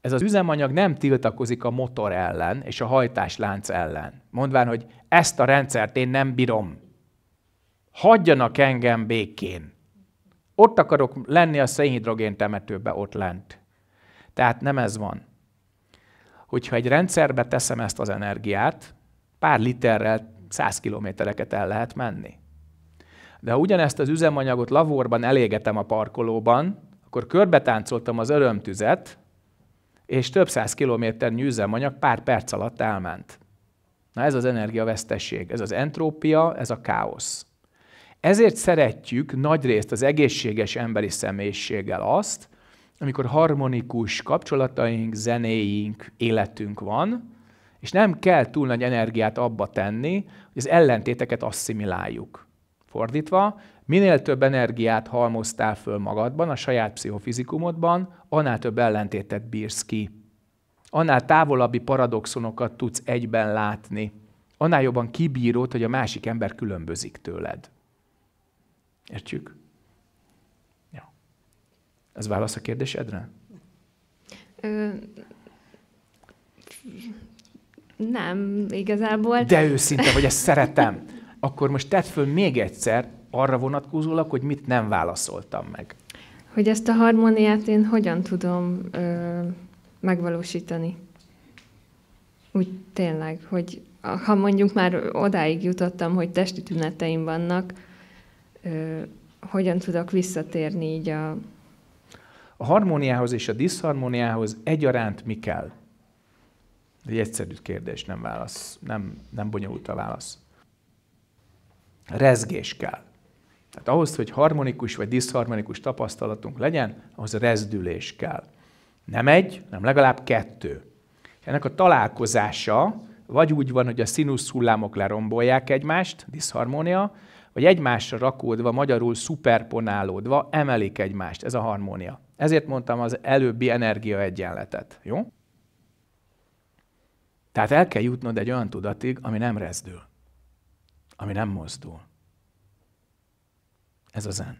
Ez az üzemanyag nem tiltakozik a motor ellen és a hajtáslánc ellen, mondván, hogy ezt a rendszert én nem bírom hagyjanak engem békén. Ott akarok lenni a szénhidrogén temetőbe, ott lent. Tehát nem ez van. Hogyha egy rendszerbe teszem ezt az energiát, pár literrel 100 kilométereket el lehet menni. De ha ugyanezt az üzemanyagot lavorban elégetem a parkolóban, akkor körbetáncoltam az örömtüzet, és több száz kilométernyi üzemanyag pár perc alatt elment. Na ez az energiavesztesség, ez az entrópia, ez a káosz. Ezért szeretjük nagyrészt az egészséges emberi személyiséggel azt, amikor harmonikus kapcsolataink, zenéink, életünk van, és nem kell túl nagy energiát abba tenni, hogy az ellentéteket asszimiláljuk. Fordítva, minél több energiát halmoztál föl magadban, a saját pszichofizikumodban, annál több ellentétet bírsz ki. Annál távolabbi paradoxonokat tudsz egyben látni. Annál jobban kibírod, hogy a másik ember különbözik tőled. Értjük? Ja. Ez válasz a kérdésedre? Ö... Nem, igazából. De őszinte hogy ezt szeretem. Akkor most tedd föl még egyszer arra vonatkozólag, hogy mit nem válaszoltam meg. Hogy ezt a harmóniát én hogyan tudom ö, megvalósítani. Úgy tényleg, hogy ha mondjuk már odáig jutottam, hogy testi tüneteim vannak, hogyan tudok visszatérni így a... A harmóniához és a diszharmóniához egyaránt mi kell? Egy egyszerű kérdés, nem válasz, nem, nem bonyolult a válasz. Rezgés kell. Tehát ahhoz, hogy harmonikus vagy diszharmonikus tapasztalatunk legyen, ahhoz a rezdülés kell. Nem egy, nem legalább kettő. Ennek a találkozása vagy úgy van, hogy a színusz hullámok lerombolják egymást, diszharmónia, vagy egymásra rakódva, magyarul szuperponálódva emelik egymást. Ez a harmónia. Ezért mondtam az előbbi energiaegyenletet. Jó? Tehát el kell jutnod egy olyan tudatig, ami nem rezdül, ami nem mozdul. Ez a zen.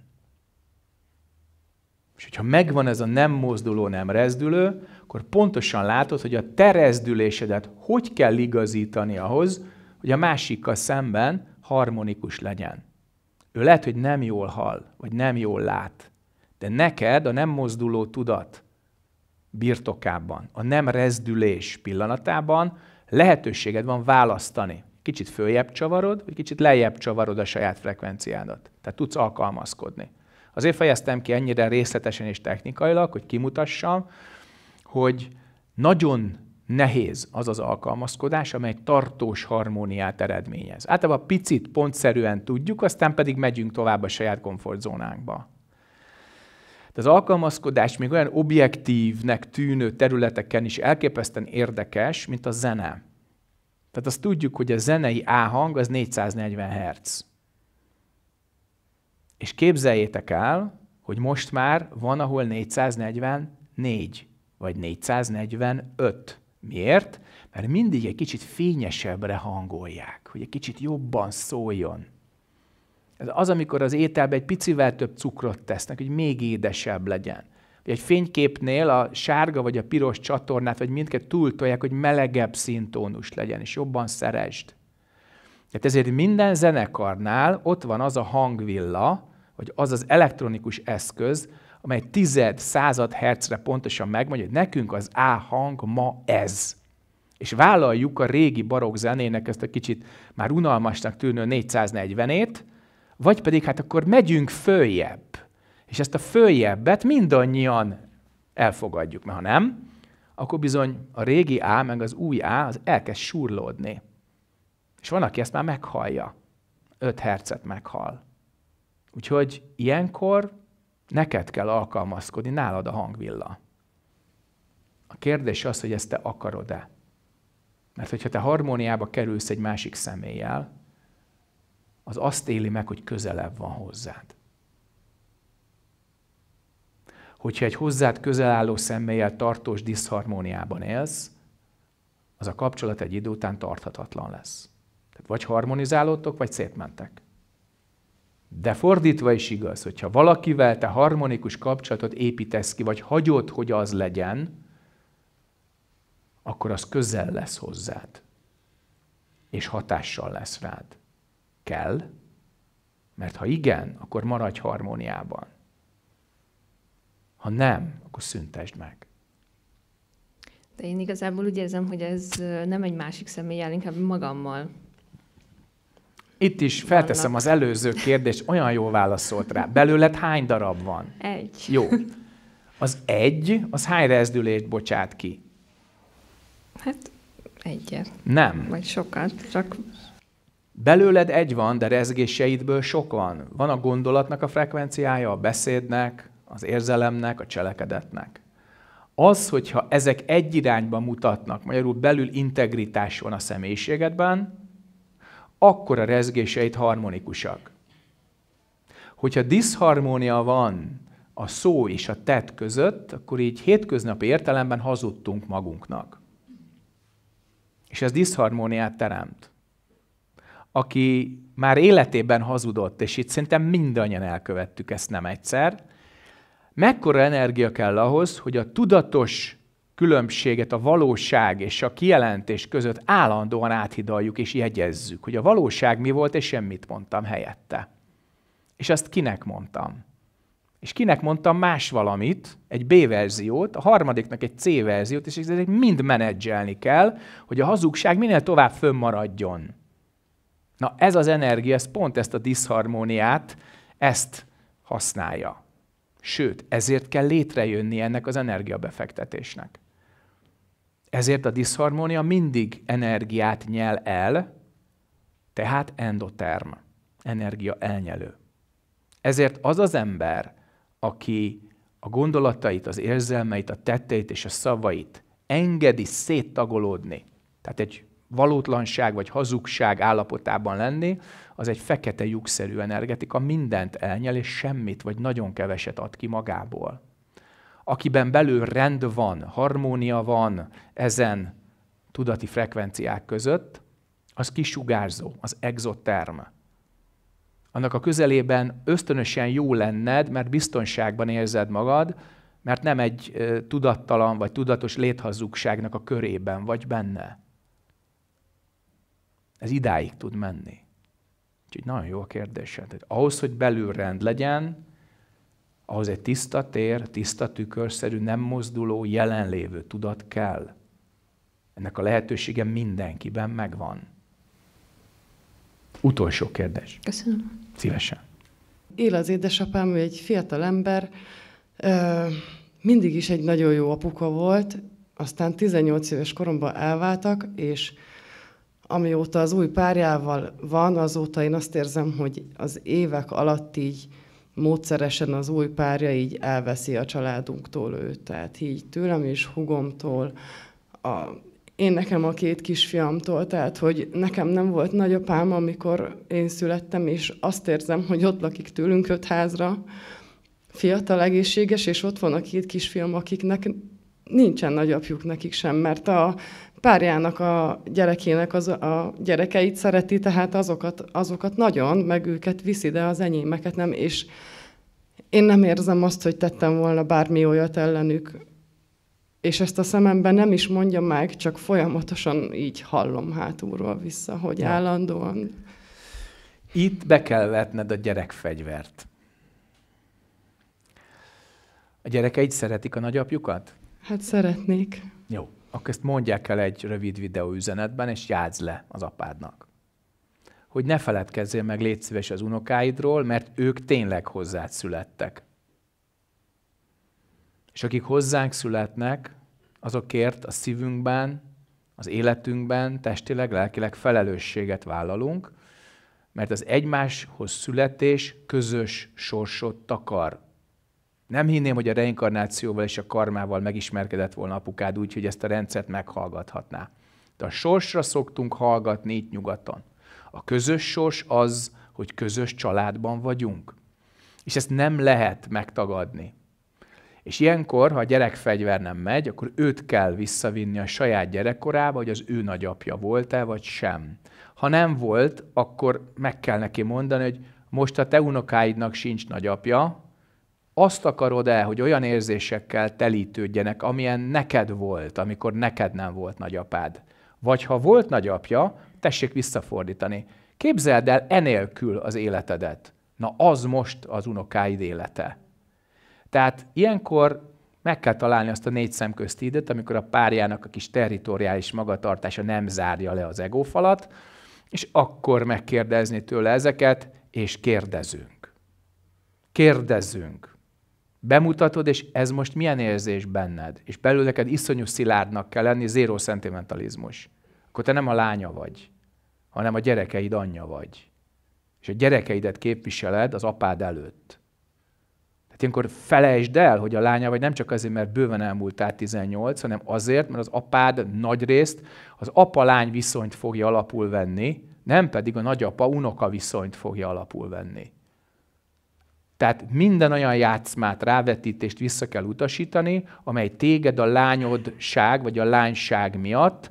És hogyha megvan ez a nem mozduló, nem rezdülő, akkor pontosan látod, hogy a te rezdülésedet hogy kell igazítani ahhoz, hogy a másikkal szemben harmonikus legyen. Ő lehet, hogy nem jól hall, vagy nem jól lát, de neked a nem mozduló tudat birtokában, a nem rezdülés pillanatában lehetőséged van választani. Kicsit följebb csavarod, vagy kicsit lejjebb csavarod a saját frekvenciádat. Tehát tudsz alkalmazkodni. Azért fejeztem ki ennyire részletesen és technikailag, hogy kimutassam, hogy nagyon nehéz az az alkalmazkodás, amely tartós harmóniát eredményez. Általában picit pontszerűen tudjuk, aztán pedig megyünk tovább a saját komfortzónánkba. De az alkalmazkodás még olyan objektívnek tűnő területeken is elképesztően érdekes, mint a zene. Tehát azt tudjuk, hogy a zenei áhang az 440 Hz. És képzeljétek el, hogy most már van, ahol 444 vagy 445. Miért? Mert mindig egy kicsit fényesebbre hangolják, hogy egy kicsit jobban szóljon. Ez az, amikor az ételbe egy picivel több cukrot tesznek, hogy még édesebb legyen. Vagy egy fényképnél a sárga vagy a piros csatornát, vagy mindkettőt túltolják, hogy melegebb színtónus legyen, és jobban szeresd. Hát ezért minden zenekarnál ott van az a hangvilla, vagy az az elektronikus eszköz, amely tized, század hercre pontosan megmondja, hogy nekünk az A hang ma ez. És vállaljuk a régi barokk zenének ezt a kicsit már unalmasnak tűnő 440-ét, vagy pedig hát akkor megyünk följebb. És ezt a följebbet mindannyian elfogadjuk, mert ha nem, akkor bizony a régi A meg az új A az elkezd surlódni. És van, aki ezt már meghallja. 5 hercet meghal. Úgyhogy ilyenkor Neked kell alkalmazkodni, nálad a hangvilla. A kérdés az, hogy ezt te akarod-e. Mert hogyha te harmóniába kerülsz egy másik személlyel, az azt éli meg, hogy közelebb van hozzád. Hogyha egy hozzád közel álló személlyel tartós diszharmóniában élsz, az a kapcsolat egy idő után tarthatatlan lesz. Tehát vagy harmonizálódtok, vagy szétmentek. De fordítva is igaz, hogyha valakivel te harmonikus kapcsolatot építesz ki, vagy hagyod, hogy az legyen, akkor az közel lesz hozzád, és hatással lesz rád. Kell, mert ha igen, akkor maradj harmóniában. Ha nem, akkor szüntesd meg. De én igazából úgy érzem, hogy ez nem egy másik személlyel, inkább magammal itt is felteszem vannak. az előző kérdést, olyan jól válaszolt rá. Belőled hány darab van? Egy. Jó. Az egy, az hány rezdülést bocsát ki? Hát egyet. Nem. Vagy sokat, csak... Belőled egy van, de rezgéseidből sok van. Van a gondolatnak a frekvenciája, a beszédnek, az érzelemnek, a cselekedetnek. Az, hogyha ezek egy irányba mutatnak, magyarul belül integritás van a személyiségedben, akkor a rezgéseit harmonikusak. Hogyha diszharmónia van a szó és a tett között, akkor így hétköznapi értelemben hazudtunk magunknak. És ez diszharmóniát teremt. Aki már életében hazudott, és itt szerintem mindannyian elkövettük ezt nem egyszer, mekkora energia kell ahhoz, hogy a tudatos különbséget a valóság és a kijelentés között állandóan áthidaljuk és jegyezzük, hogy a valóság mi volt, és semmit mondtam helyette. És azt kinek mondtam? És kinek mondtam más valamit, egy B verziót, a harmadiknak egy C verziót, és ezek mind menedzselni kell, hogy a hazugság minél tovább fönnmaradjon. Na ez az energia, ez pont ezt a diszharmóniát, ezt használja. Sőt, ezért kell létrejönni ennek az energiabefektetésnek. Ezért a diszharmónia mindig energiát nyel el, tehát endoterm, energia elnyelő. Ezért az az ember, aki a gondolatait, az érzelmeit, a tetteit és a szavait engedi széttagolódni, tehát egy valótlanság vagy hazugság állapotában lenni, az egy fekete lyukszerű energetika, mindent elnyel, és semmit vagy nagyon keveset ad ki magából akiben belül rend van, harmónia van ezen tudati frekvenciák között, az kisugárzó, az exoterm. Annak a közelében ösztönösen jó lenned, mert biztonságban érzed magad, mert nem egy tudattalan vagy tudatos léthazugságnak a körében vagy benne. Ez idáig tud menni. Úgyhogy nagyon jó a kérdésed. Hát, ahhoz, hogy rend legyen, ahhoz egy tiszta tér, tiszta tükörszerű, nem mozduló, jelenlévő tudat kell. Ennek a lehetősége mindenkiben megvan. Utolsó kérdés. Köszönöm. Szívesen. Él az édesapám, ő egy fiatal ember, mindig is egy nagyon jó apuka volt, aztán 18 éves koromban elváltak, és amióta az új párjával van, azóta én azt érzem, hogy az évek alatt így módszeresen az új párja így elveszi a családunktól őt. Tehát így tőlem és hugomtól, a, én nekem a két kisfiamtól, tehát hogy nekem nem volt nagyapám, amikor én születtem, és azt érzem, hogy ott lakik tőlünk öt házra, fiatal, egészséges, és ott van a két kisfiam, akiknek nincsen nagyapjuk nekik sem, mert a párjának a gyerekének az, a gyerekeit szereti, tehát azokat, azokat nagyon, meg őket viszi, de az enyémeket nem, és én nem érzem azt, hogy tettem volna bármi olyat ellenük, és ezt a szememben nem is mondja meg, csak folyamatosan így hallom hátulról vissza, hogy ja. állandóan. Itt be kell vetned a gyerekfegyvert. A gyerekeid szeretik a nagyapjukat? Hát szeretnék. Jó akkor ezt mondják el egy rövid videó üzenetben, és játsz le az apádnak. Hogy ne feledkezzél meg, légy szíves az unokáidról, mert ők tényleg hozzád születtek. És akik hozzánk születnek, azokért a szívünkben, az életünkben testileg, lelkileg felelősséget vállalunk, mert az egymáshoz születés közös sorsot takar. Nem hinném, hogy a reinkarnációval és a karmával megismerkedett volna apukád úgy, hogy ezt a rendszert meghallgathatná. De a sorsra szoktunk hallgatni itt nyugaton. A közös sors az, hogy közös családban vagyunk. És ezt nem lehet megtagadni. És ilyenkor, ha a gyerek fegyver nem megy, akkor őt kell visszavinni a saját gyerekkorába, hogy az ő nagyapja volt-e, vagy sem. Ha nem volt, akkor meg kell neki mondani, hogy most a te unokáidnak sincs nagyapja, azt akarod-e, hogy olyan érzésekkel telítődjenek, amilyen neked volt, amikor neked nem volt nagyapád? Vagy ha volt nagyapja, tessék visszafordítani. Képzeld el enélkül az életedet. Na az most az unokáid élete. Tehát ilyenkor meg kell találni azt a négy szem közti időt, amikor a párjának a kis territoriális magatartása nem zárja le az egófalat, és akkor megkérdezni tőle ezeket, és kérdezünk. Kérdezünk bemutatod, és ez most milyen érzés benned, és belül neked iszonyú szilárdnak kell lenni, zéró szentimentalizmus. Akkor te nem a lánya vagy, hanem a gyerekeid anyja vagy. És a gyerekeidet képviseled az apád előtt. Tehát ilyenkor felejtsd el, hogy a lánya vagy nem csak azért, mert bőven elmúltál 18, hanem azért, mert az apád nagy részt az apa-lány viszonyt fogja alapul venni, nem pedig a nagyapa unoka viszonyt fogja alapul venni. Tehát minden olyan játszmát, rávetítést vissza kell utasítani, amely téged a lányodság vagy a lányság miatt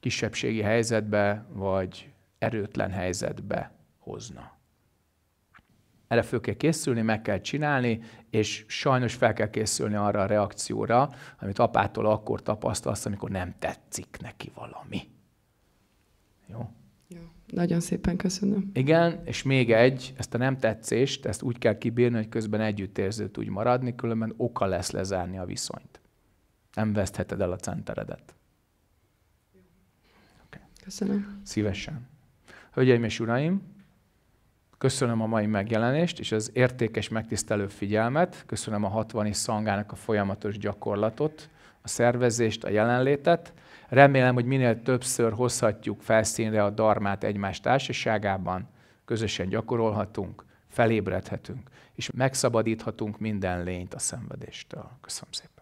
kisebbségi helyzetbe vagy erőtlen helyzetbe hozna. Erre föl kell készülni, meg kell csinálni, és sajnos fel kell készülni arra a reakcióra, amit apától akkor tapasztalsz, amikor nem tetszik neki valami. Jó? Nagyon szépen köszönöm. Igen, és még egy, ezt a nem tetszést, ezt úgy kell kibírni, hogy közben együttérző tudj maradni, különben oka lesz lezárni a viszonyt. Nem vesztheted el a centeredet. Okay. Köszönöm. Szívesen. Hölgyeim és uraim, köszönöm a mai megjelenést és az értékes, megtisztelő figyelmet, köszönöm a 60 szangának a folyamatos gyakorlatot, a szervezést, a jelenlétet, Remélem, hogy minél többször hozhatjuk felszínre a darmát egymás társaságában, közösen gyakorolhatunk, felébredhetünk, és megszabadíthatunk minden lényt a szenvedéstől. Köszönöm szépen.